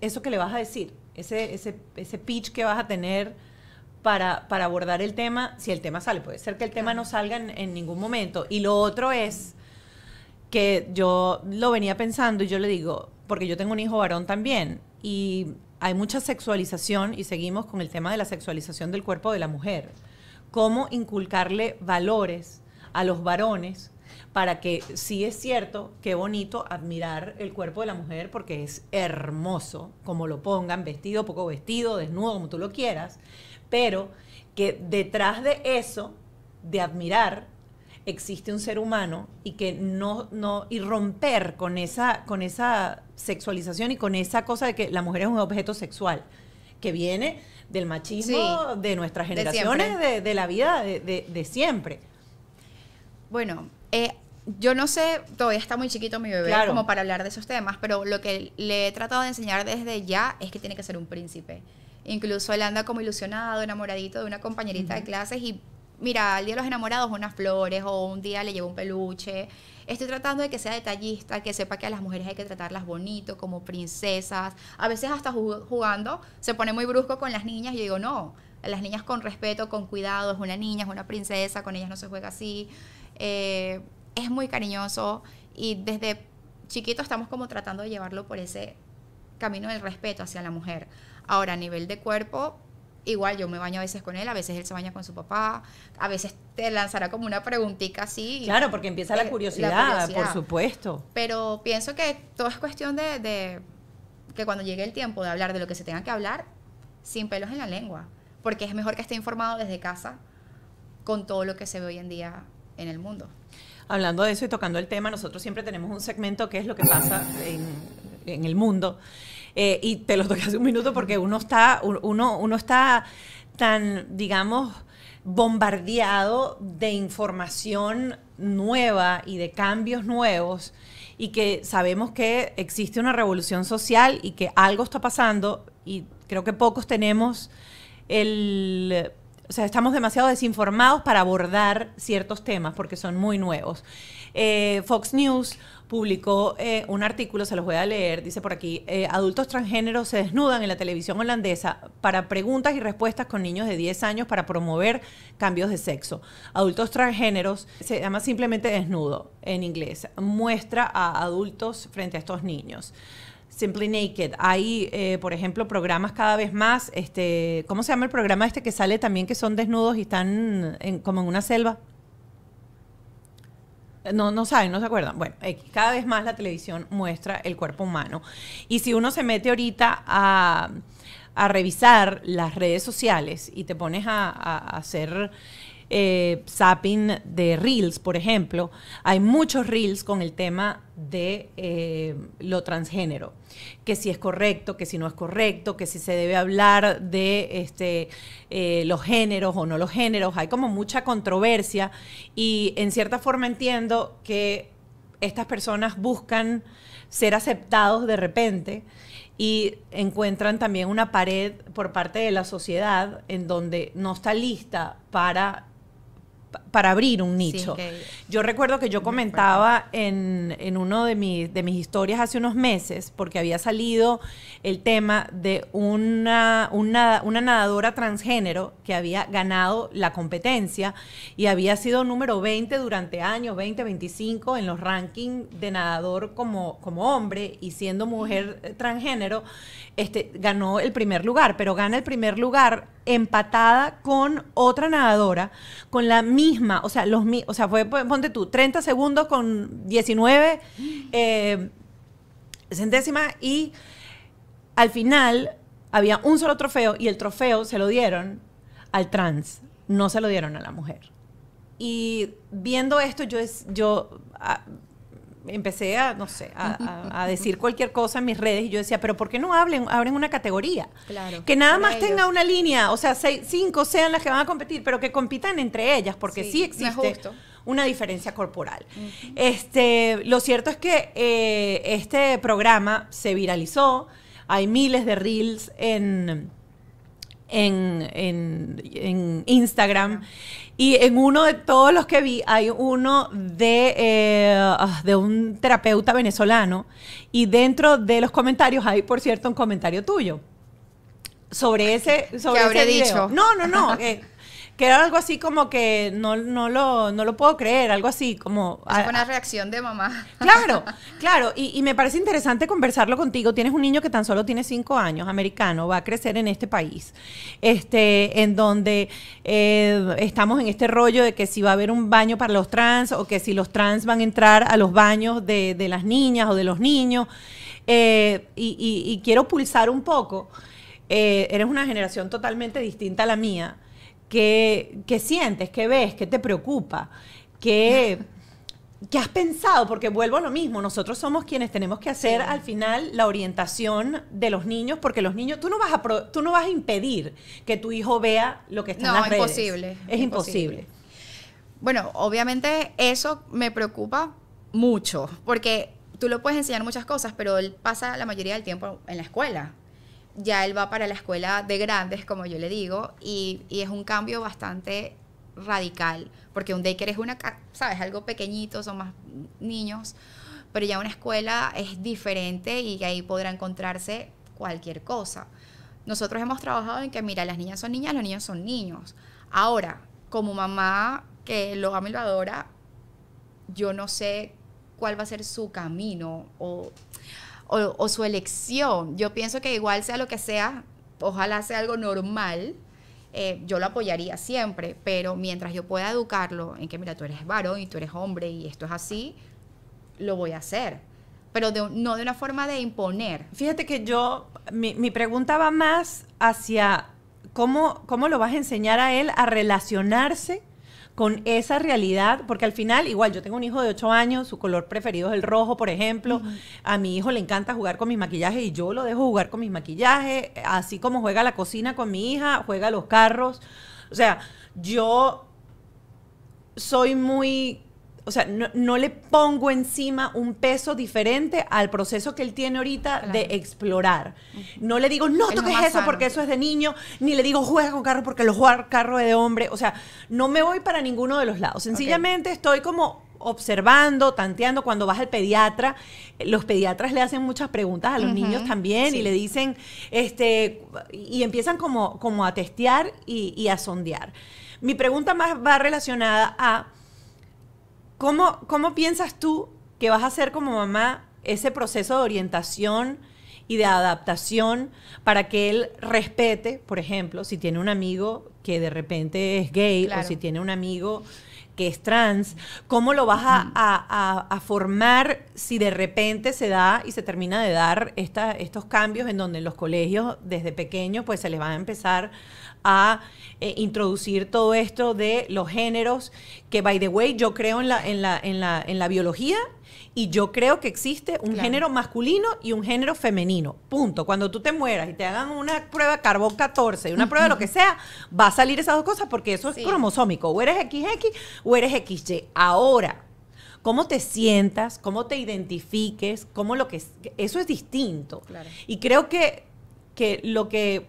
eso que le vas a decir, ese, ese pitch que vas a tener? para, para abordar el tema, si el tema sale, puede ser que el tema no salga en, en ningún momento. Y lo otro es que yo lo venía pensando y yo le digo, porque yo tengo un hijo varón también, y hay mucha sexualización, y seguimos con el tema de la sexualización del cuerpo de la mujer. ¿Cómo inculcarle valores a los varones para que sí es cierto, qué bonito admirar el cuerpo de la mujer porque es hermoso, como lo pongan, vestido, poco vestido, desnudo, como tú lo quieras, pero que detrás de eso, de admirar, existe un ser humano y que no, no, y romper con esa, con esa sexualización y con esa cosa de que la mujer es un objeto sexual, que viene del machismo de nuestras generaciones, de, la vida de, de siempre. Bueno, eh, yo no sé, todavía está muy chiquito mi bebé como para hablar de esos temas, pero lo que le he tratado de enseñar desde ya es que tiene que ser un príncipe. Incluso él anda como ilusionado, enamoradito de una compañerita de clases y mira, al día de los enamorados unas flores o un día le llevo un peluche. Estoy tratando de que sea detallista, que sepa que a las mujeres hay que tratarlas bonito, como princesas. A veces hasta jugando se pone muy brusco con las niñas y yo digo, no, las niñas con respeto, con cuidado, es una niña, es una princesa, con ellas no se juega así. Eh, es muy cariñoso y desde chiquito estamos como tratando de llevarlo por ese camino del respeto hacia la mujer. Ahora, a nivel de cuerpo, igual yo me baño a veces con él, a veces él se baña con su papá, a veces te lanzará como una preguntita así. Claro, porque empieza la eh, curiosidad, por supuesto. Pero pienso que todo es cuestión de, que cuando llegue el tiempo de hablar de lo que se tenga que hablar, sin pelos en la lengua, porque es mejor que esté informado desde casa con todo lo que se ve hoy en día en el mundo. Hablando de eso y tocando el tema, nosotros siempre tenemos un segmento que es lo que pasa en el mundo. Eh, y te lo toqué hace un minuto porque uno está, uno, uno está tan, digamos, bombardeado de información nueva y de cambios nuevos y que sabemos que existe una revolución social y que algo está pasando y creo que pocos tenemos el... O sea, estamos demasiado desinformados para abordar ciertos temas porque son muy nuevos. Eh, Fox News publicó eh, un artículo, se los voy a leer, dice por aquí, eh, adultos transgéneros se desnudan en la televisión holandesa para preguntas y respuestas con niños de 10 años para promover cambios de sexo. Adultos transgéneros se llama simplemente desnudo en inglés, muestra a adultos frente a estos niños. Simply Naked. Hay, eh, por ejemplo, programas cada vez más. Este, ¿Cómo se llama el programa este que sale también que son desnudos y están como en una selva? No, no saben, no se acuerdan. Bueno, cada vez más la televisión muestra el cuerpo humano. Y si uno se mete ahorita a, revisar las redes sociales y te pones a hacer Sapping eh, zapping de reels, por ejemplo, hay muchos reels con el tema de eh, lo transgénero, que si es correcto, que si no es correcto, que si se debe hablar de este, eh, los géneros o no los géneros, hay como mucha controversia y en cierta forma entiendo que estas personas buscan ser aceptados de repente y encuentran también una pared por parte de la sociedad en donde no está lista para up para abrir un nicho. Yo recuerdo que yo comentaba en, en una de mis, de mis historias hace unos meses, porque había salido el tema de una, una, nadadora transgénero que había ganado la competencia y había sido número 20 durante años, 20, 25 en los rankings de nadador como, como hombre y siendo mujer eh, transgénero, este, ganó el primer lugar, pero gana el primer lugar empatada con otra nadadora con la misma o sea, los o sea, fue, ponte tú, 30 segundos con 19 eh, centésimas y al final había un solo trofeo y el trofeo se lo dieron al trans, no se lo dieron a la mujer. Y viendo esto, yo, yo ah, empecé a, no sé, a, decir cualquier cosa en mis redes y yo decía, pero ¿por qué no hablen, abren una categoría? Claro, que nada más tenga una línea, o sea, cinco sean las que van a competir, pero que compitan entre ellas, porque sí, existe. una diferencia corporal. este, lo cierto es que eh, este programa se viralizó, hay miles de reels en, en, Instagram. Y en uno de todos los que vi, hay uno de, eh, ah, de un terapeuta venezolano. Y dentro de los comentarios hay, por cierto, un comentario tuyo sobre ese sobre dicho no no no eh, que era algo así como que no, no, lo, puedo creer, algo así como... Es una reacción de mamá. Claro, claro, y, me parece interesante conversarlo contigo. Tienes un niño que tan solo tiene cinco años, americano, va a crecer en este país, este, en donde eh, estamos en este rollo de que si va a haber un baño para los trans o que si los trans van a entrar a los baños de, de las niñas o de los niños. Eh, y, quiero pulsar un poco. Eh, eres una generación totalmente distinta a la mía. ¿Qué, sientes? ¿Qué ves? ¿Qué te preocupa? ¿Qué, has pensado? Porque vuelvo a lo mismo, nosotros somos quienes tenemos que hacer al final la orientación de los niños, porque los niños, tú no vas a, tú no vas a impedir que tu hijo vea lo que está no, en las redes. es imposible. imposible. Bueno, obviamente eso me preocupa mucho, porque tú lo puedes enseñar muchas cosas, pero él pasa la mayoría del tiempo en la escuela ya él va para la escuela de grandes, como yo le digo, y, es un cambio bastante radical, porque un daycare es una, ¿sabes? Algo pequeñito, son más niños, pero ya una escuela es diferente y ahí podrá encontrarse cualquier cosa. Nosotros hemos trabajado en que, mira, las niñas son niñas, los niños son niños. Ahora, como mamá que lo ama y lo adora, yo no sé cuál va a ser su camino o o, su elección. Yo pienso que igual sea lo que sea, ojalá sea algo normal, eh, yo lo apoyaría siempre, pero mientras yo pueda educarlo en que, mira, tú eres varón y tú eres hombre y esto es así, lo voy a hacer. Pero no de una forma de imponer. Fíjate que yo, mi, mi pregunta va más hacia cómo, cómo lo vas a enseñar a él a relacionarse con esa realidad, porque al final, igual yo tengo un hijo de 8 años, su color preferido es el rojo, por ejemplo, a mi hijo le encanta jugar con mis maquillajes y yo lo dejo jugar con mis maquillajes, así como juega la cocina con mi hija, juega los carros, o sea, yo soy muy o sea, no, le pongo encima un peso diferente al proceso que él tiene ahorita de explorar. No le digo, no toques eso porque eso es de niño, ni le digo, juega con carro porque lo jugar carro es de hombre. O sea, no me voy para ninguno de los lados. Sencillamente estoy como observando, tanteando. Cuando vas al pediatra, los pediatras le hacen muchas preguntas a los niños también y le dicen, este, y empiezan como, como a testear y a sondear. Mi pregunta más va relacionada a ¿Cómo, piensas tú que vas a hacer como mamá ese proceso de orientación y de adaptación para que él respete, por ejemplo, si tiene un amigo que de repente es gay o si tiene un amigo que es trans, ¿cómo lo vas a, formar si de repente se da y se termina de dar estos cambios en donde en los colegios desde pequeños pues se les va a empezar a eh, introducir todo esto de los géneros, que by the way, yo creo en la, en la, en la, en la biología, y yo creo que existe un género masculino y un género femenino. Punto. Cuando tú te mueras y te hagan una prueba carbón 14 una prueba lo que sea, va a salir esas dos cosas porque eso es cromosómico. O eres XX o eres XY. Ahora, cómo te sientas, cómo te identifiques, cómo lo que eso es distinto. Y creo que, que lo que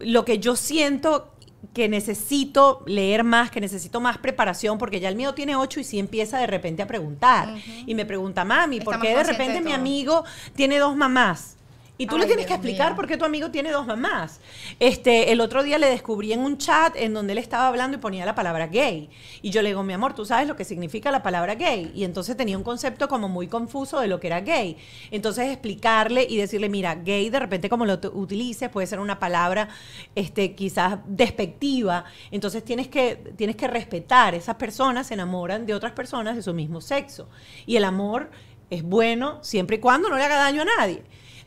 lo que yo siento que necesito leer más, que necesito más preparación, porque ya el mío tiene ocho y sí empieza de repente a preguntar. Y me pregunta, mami, ¿por qué de repente mi amigo tiene dos mamás? Y tú le tienes que explicar porque por qué tu amigo tiene dos mamás. Este, el otro día le descubrí en un chat en donde él estaba hablando y ponía la palabra gay. Y yo le digo, mi amor, tú sabes lo que significa la palabra gay. Y entonces tenía un concepto como muy confuso de lo que era gay. Entonces explicarle y decirle, mira, gay de repente como lo utilices puede ser una palabra este, quizás despectiva. Entonces tienes que, tienes que respetar. Esas personas se enamoran de otras personas de su mismo sexo. Y el amor es bueno siempre y cuando no le haga daño a nadie.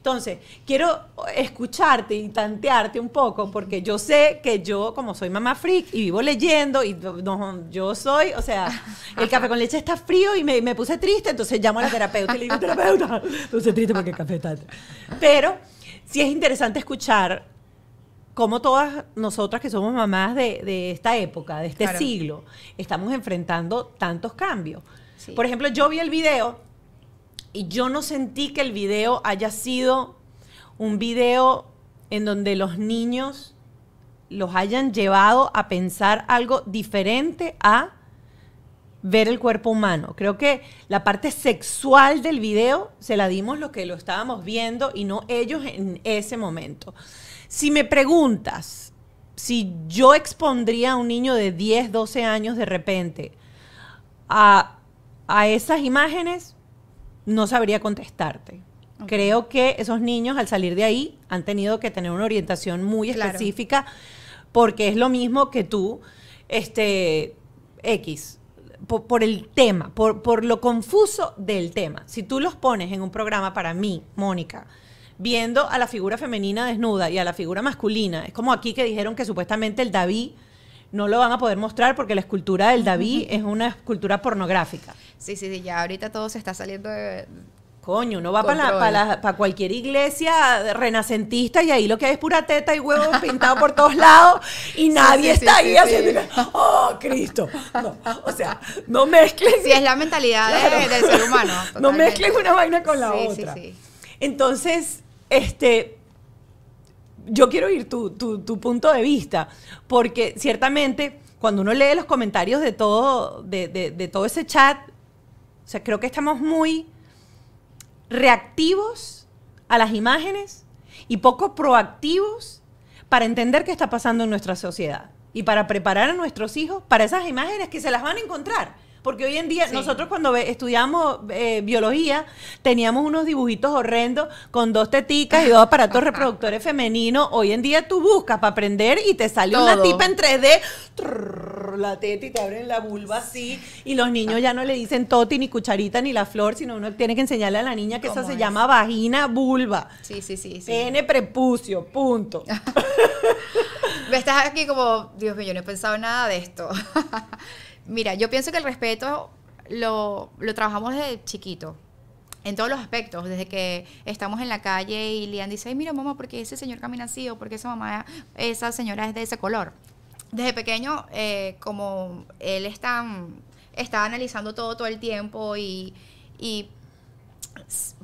Entonces, quiero escucharte y tantearte un poco, porque yo sé que yo, como soy mamá freak y vivo leyendo, y no, yo soy, o sea, el café con leche está frío y me, puse triste, entonces llamo a la terapeuta y le digo, terapeuta, puse triste porque el café está... Pero sí es interesante escuchar cómo todas nosotras que somos mamás de, de esta época, de este siglo, estamos enfrentando tantos cambios. Por ejemplo, yo vi el video y yo no sentí que el video haya sido un video en donde los niños los hayan llevado a pensar algo diferente a ver el cuerpo humano. Creo que la parte sexual del video se la dimos los que lo estábamos viendo y no ellos en ese momento. Si me preguntas si yo expondría a un niño de 10, 12 años de repente a, a esas imágenes, no sabría contestarte. Creo que esos niños al salir de ahí han tenido que tener una orientación muy específica porque es lo mismo que tú, este, X, por, el tema, por lo confuso del tema. Si tú los pones en un programa para mí, Mónica, viendo a la figura femenina desnuda y a la figura masculina, es como aquí que dijeron que supuestamente el David no lo van a poder mostrar porque la escultura del David es una escultura pornográfica. Sí, sí, sí, ya ahorita todo se está saliendo de... Coño, uno va para, cualquier iglesia renacentista y ahí lo que hay es pura teta y huevo pintado por todos lados y nadie está ahí haciendo, ¡oh, Cristo! o sea, no mezclen. Sí, es la mentalidad del ser humano. No mezclen una vaina con la otra. Sí, sí, Entonces, este, yo quiero oír tu, punto de vista, porque ciertamente cuando uno lee los comentarios de todo, de todo ese chat, o sea, creo que estamos muy reactivos a las imágenes y poco proactivos para entender qué está pasando en nuestra sociedad y para preparar a nuestros hijos para esas imágenes que se las van a encontrar porque hoy en día, nosotros cuando estudiamos eh, biología, teníamos unos dibujitos horrendos con dos teticas y dos aparatos reproductores femeninos. Hoy en día tú buscas para aprender y te sale una tipa en 3D, la teta y te abren la vulva así. Y los niños ya no le dicen toti, ni cucharita, ni la flor, sino uno tiene que enseñarle a la niña que eso se llama vagina vulva. Sí, sí, sí. sí. Pene prepucio, punto. Estás aquí como, Dios mío, yo no he pensado nada de esto. Mira, yo pienso que el respeto lo, lo trabajamos desde chiquito en todos los aspectos, desde que estamos en la calle y Lian dice, ay, mira mamá, porque ese señor camina así o porque esa mamá, esa señora es de ese color. Desde pequeño, eh, como él está, está analizando todo todo el tiempo y, y,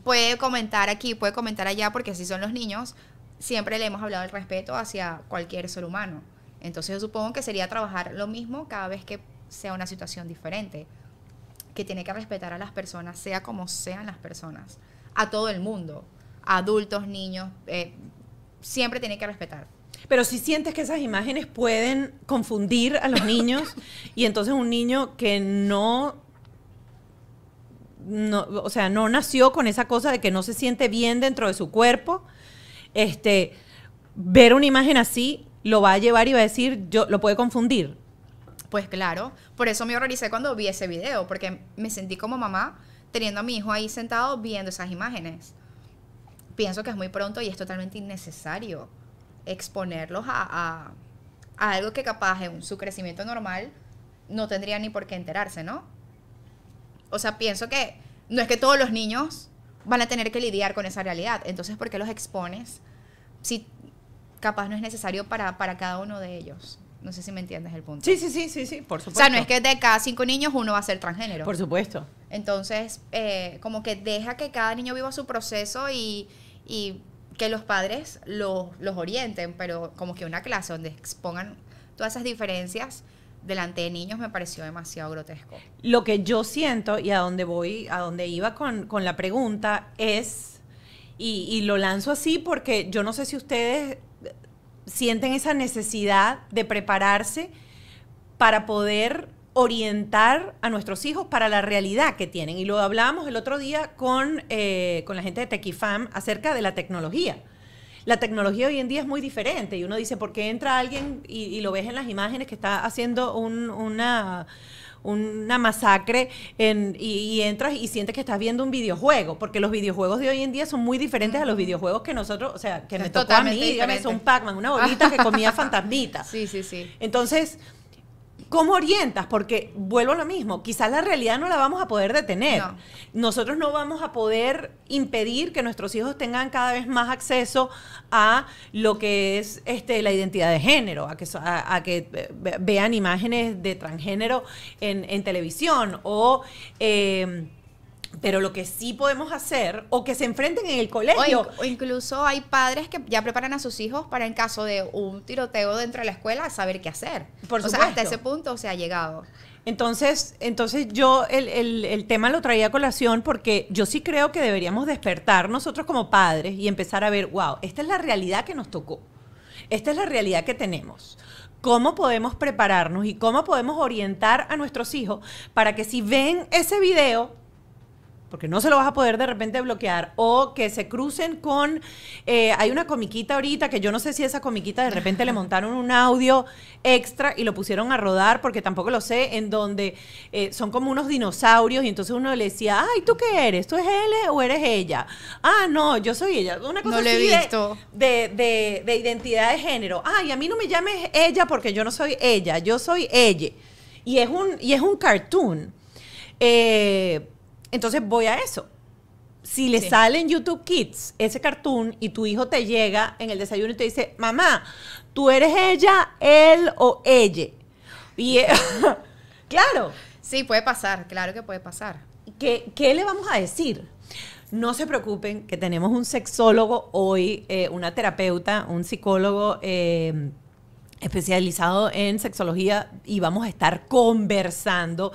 puede comentar aquí, puede comentar allá, porque así son los niños, siempre le hemos hablado el respeto hacia cualquier ser humano. Entonces yo supongo que sería trabajar lo mismo cada vez que sea una situación diferente, que tiene que respetar a las personas, sea como sean las personas, a todo el mundo, adultos, niños, eh, siempre tiene que respetar. Pero si sientes que esas imágenes pueden confundir a los niños y entonces un niño que no o sea, no nació con esa cosa de que no se siente bien dentro de su cuerpo, este, ver una imagen así lo va a llevar y va a decir, yo lo puede confundir. Pues claro, por eso me horroricé cuando vi ese video, porque me sentí como mamá teniendo a mi hijo ahí sentado viendo esas imágenes. Pienso que es muy pronto y es totalmente innecesario exponerlos a, algo que capaz en su crecimiento normal no tendría ni por qué enterarse, ¿no? O sea, pienso que no es que todos los niños van a tener que lidiar con esa realidad, entonces ¿por qué los expones si capaz no es necesario para cada uno de ellos? No sé si me entiendes el punto. Sí, sí, sí, sí, sí, por supuesto. O sea, no es que de cada cinco niños uno va a ser transgénero. Por supuesto. Entonces, eh, como que deja que cada niño viva su proceso y, que los padres los orienten, pero como que una clase donde expongan todas esas diferencias delante de niños me pareció demasiado grotesco. Lo que yo siento y a donde voy, a donde iba con, la pregunta es, y, y, lo lanzo así porque yo no sé si ustedes sienten esa necesidad de prepararse para poder orientar a nuestros hijos para la realidad que tienen. Y lo hablábamos el otro día eh, con, la gente de Tequifam acerca de la tecnología. La tecnología hoy en día es muy diferente y uno dice, ¿por qué entra alguien y, lo ves en las imágenes que está haciendo una una masacre y, entras y sientes que estás viendo un videojuego, porque los videojuegos de hoy en día son muy diferentes a los videojuegos que nosotros, o sea, que me tocó a mí, dígame, Pac-Man, una bolita que comía fantasmita Sí, sí, sí. Entonces, ¿Cómo orientas? Porque vuelvo a lo mismo, quizás la realidad no la vamos a poder detener. Nosotros no vamos a poder impedir que nuestros hijos tengan cada vez más acceso a lo que es este, la identidad de género, a que, que eh, vean imágenes de transgénero en, televisión o... Em, pero lo que sí podemos hacer, o que se enfrenten en el colegio. O, incluso hay padres que ya preparan a sus hijos para en caso de un tiroteo dentro de la escuela, saber qué hacer. o sea, hasta ese punto se ha llegado. Entonces, entonces yo el, el, tema lo traía a colación porque yo sí creo que deberíamos despertar nosotros como padres y empezar a ver, wow, esta es la realidad que nos tocó. Esta es la realidad que tenemos. ¿Cómo podemos prepararnos y cómo podemos orientar a nuestros hijos para que si ven ese video porque no se lo vas a poder de repente bloquear, o que se crucen con, eh, hay una comiquita ahorita, que yo no sé si esa comiquita de repente le montaron un audio extra y lo pusieron a rodar, porque tampoco lo sé, en donde eh, son como unos dinosaurios y entonces uno le decía, ay, ¿tú qué eres? ¿Tú eres él eh, o eres ella? Ah, no, yo soy ella. Una cosa De, identidad de género. Ay, a mí no me llames ella porque yo no soy ella, yo soy ella. Y es un, y es un cartoon. Eh, entonces voy a eso. Si le sale en YouTube Kids ese cartoon y tu hijo te llega en el desayuno y te dice, mamá, tú eres ella, él o ella. Y claro. Sí, puede pasar, claro que puede pasar. ¿Qué, qué le vamos a decir? No se preocupen que tenemos un sexólogo hoy, eh, una terapeuta, un psicólogo. Eh, especializado en sexología y vamos a estar conversando.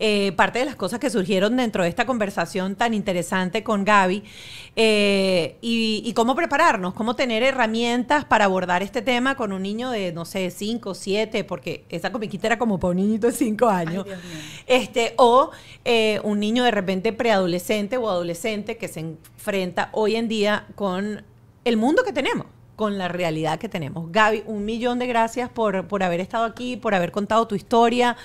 Eh, parte de las cosas que surgieron dentro de esta conversación tan interesante con Gaby eh, y, cómo prepararnos, cómo tener herramientas para abordar este tema con un niño de, no sé, 5, 7, porque esa comiquita era como para un niñito de 5 años. este, o eh, un niño de repente preadolescente o adolescente que se enfrenta hoy en día con el mundo que tenemos con la realidad que tenemos. Gaby, un millón de gracias por, haber estado aquí, por haber contado tu historia,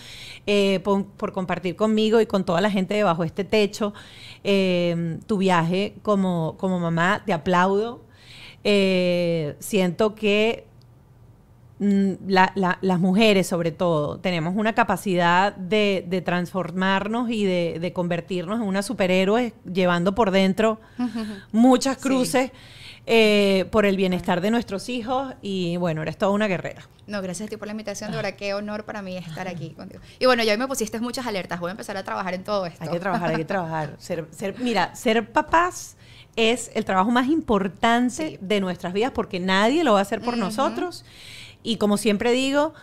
eh, por, compartir conmigo y con toda la gente debajo de este techo eh, tu viaje como, como mamá. Te aplaudo. Eh, siento que Mm, las mujeres sobre todo, tenemos una capacidad de, transformarnos y de, convertirnos en una superhéroe llevando por dentro muchas cruces. Eh, por el bienestar de nuestros hijos y bueno, eres toda una guerrera. No, gracias a ti por la invitación, de ah. verdad, qué honor para mí estar aquí contigo. Y bueno, ya hoy me pusiste muchas alertas, voy a empezar a trabajar en todo esto. Hay que trabajar, hay que trabajar. Ser, mira, ser papás es el trabajo más importante de nuestras vidas porque nadie lo va a hacer por nosotros. Y como siempre digo,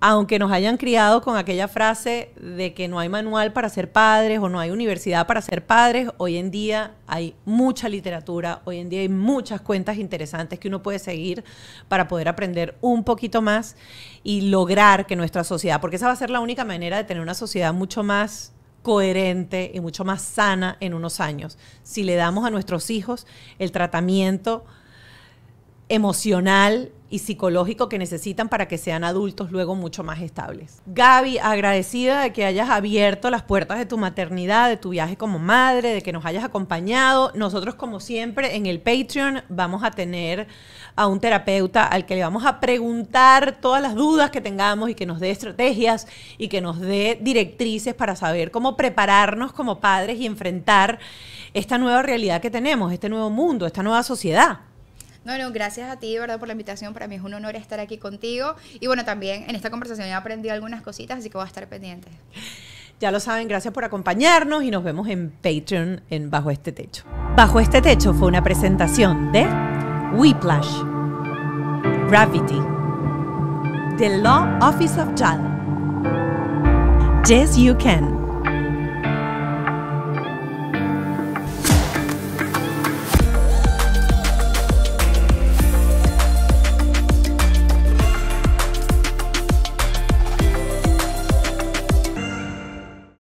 aunque nos hayan criado con aquella frase de que no hay manual para ser padres o no hay universidad para ser padres, hoy en día hay mucha literatura, hoy en día hay muchas cuentas interesantes que uno puede seguir para poder aprender un poquito más y lograr que nuestra sociedad, porque esa va a ser la única manera de tener una sociedad mucho más coherente y mucho más sana en unos años, si le damos a nuestros hijos el tratamiento emocional y psicológico que necesitan para que sean adultos luego mucho más estables. Gaby, agradecida de que hayas abierto las puertas de tu maternidad, de tu viaje como madre, de que nos hayas acompañado. Nosotros, como siempre, en el Patreon vamos a tener a un terapeuta al que le vamos a preguntar todas las dudas que tengamos y que nos dé estrategias y que nos dé directrices para saber cómo prepararnos como padres y enfrentar esta nueva realidad que tenemos, este nuevo mundo, esta nueva sociedad. No, no, gracias a ti, verdad, por la invitación. Para mí es un honor estar aquí contigo. Y bueno, también en esta conversación he aprendido algunas cositas, así que voy a estar pendiente. Ya lo saben, gracias por acompañarnos y nos vemos en Patreon en Bajo este Techo. Bajo este Techo fue una presentación de Whiplash, Gravity, The Law Office of Jal, Yes You Can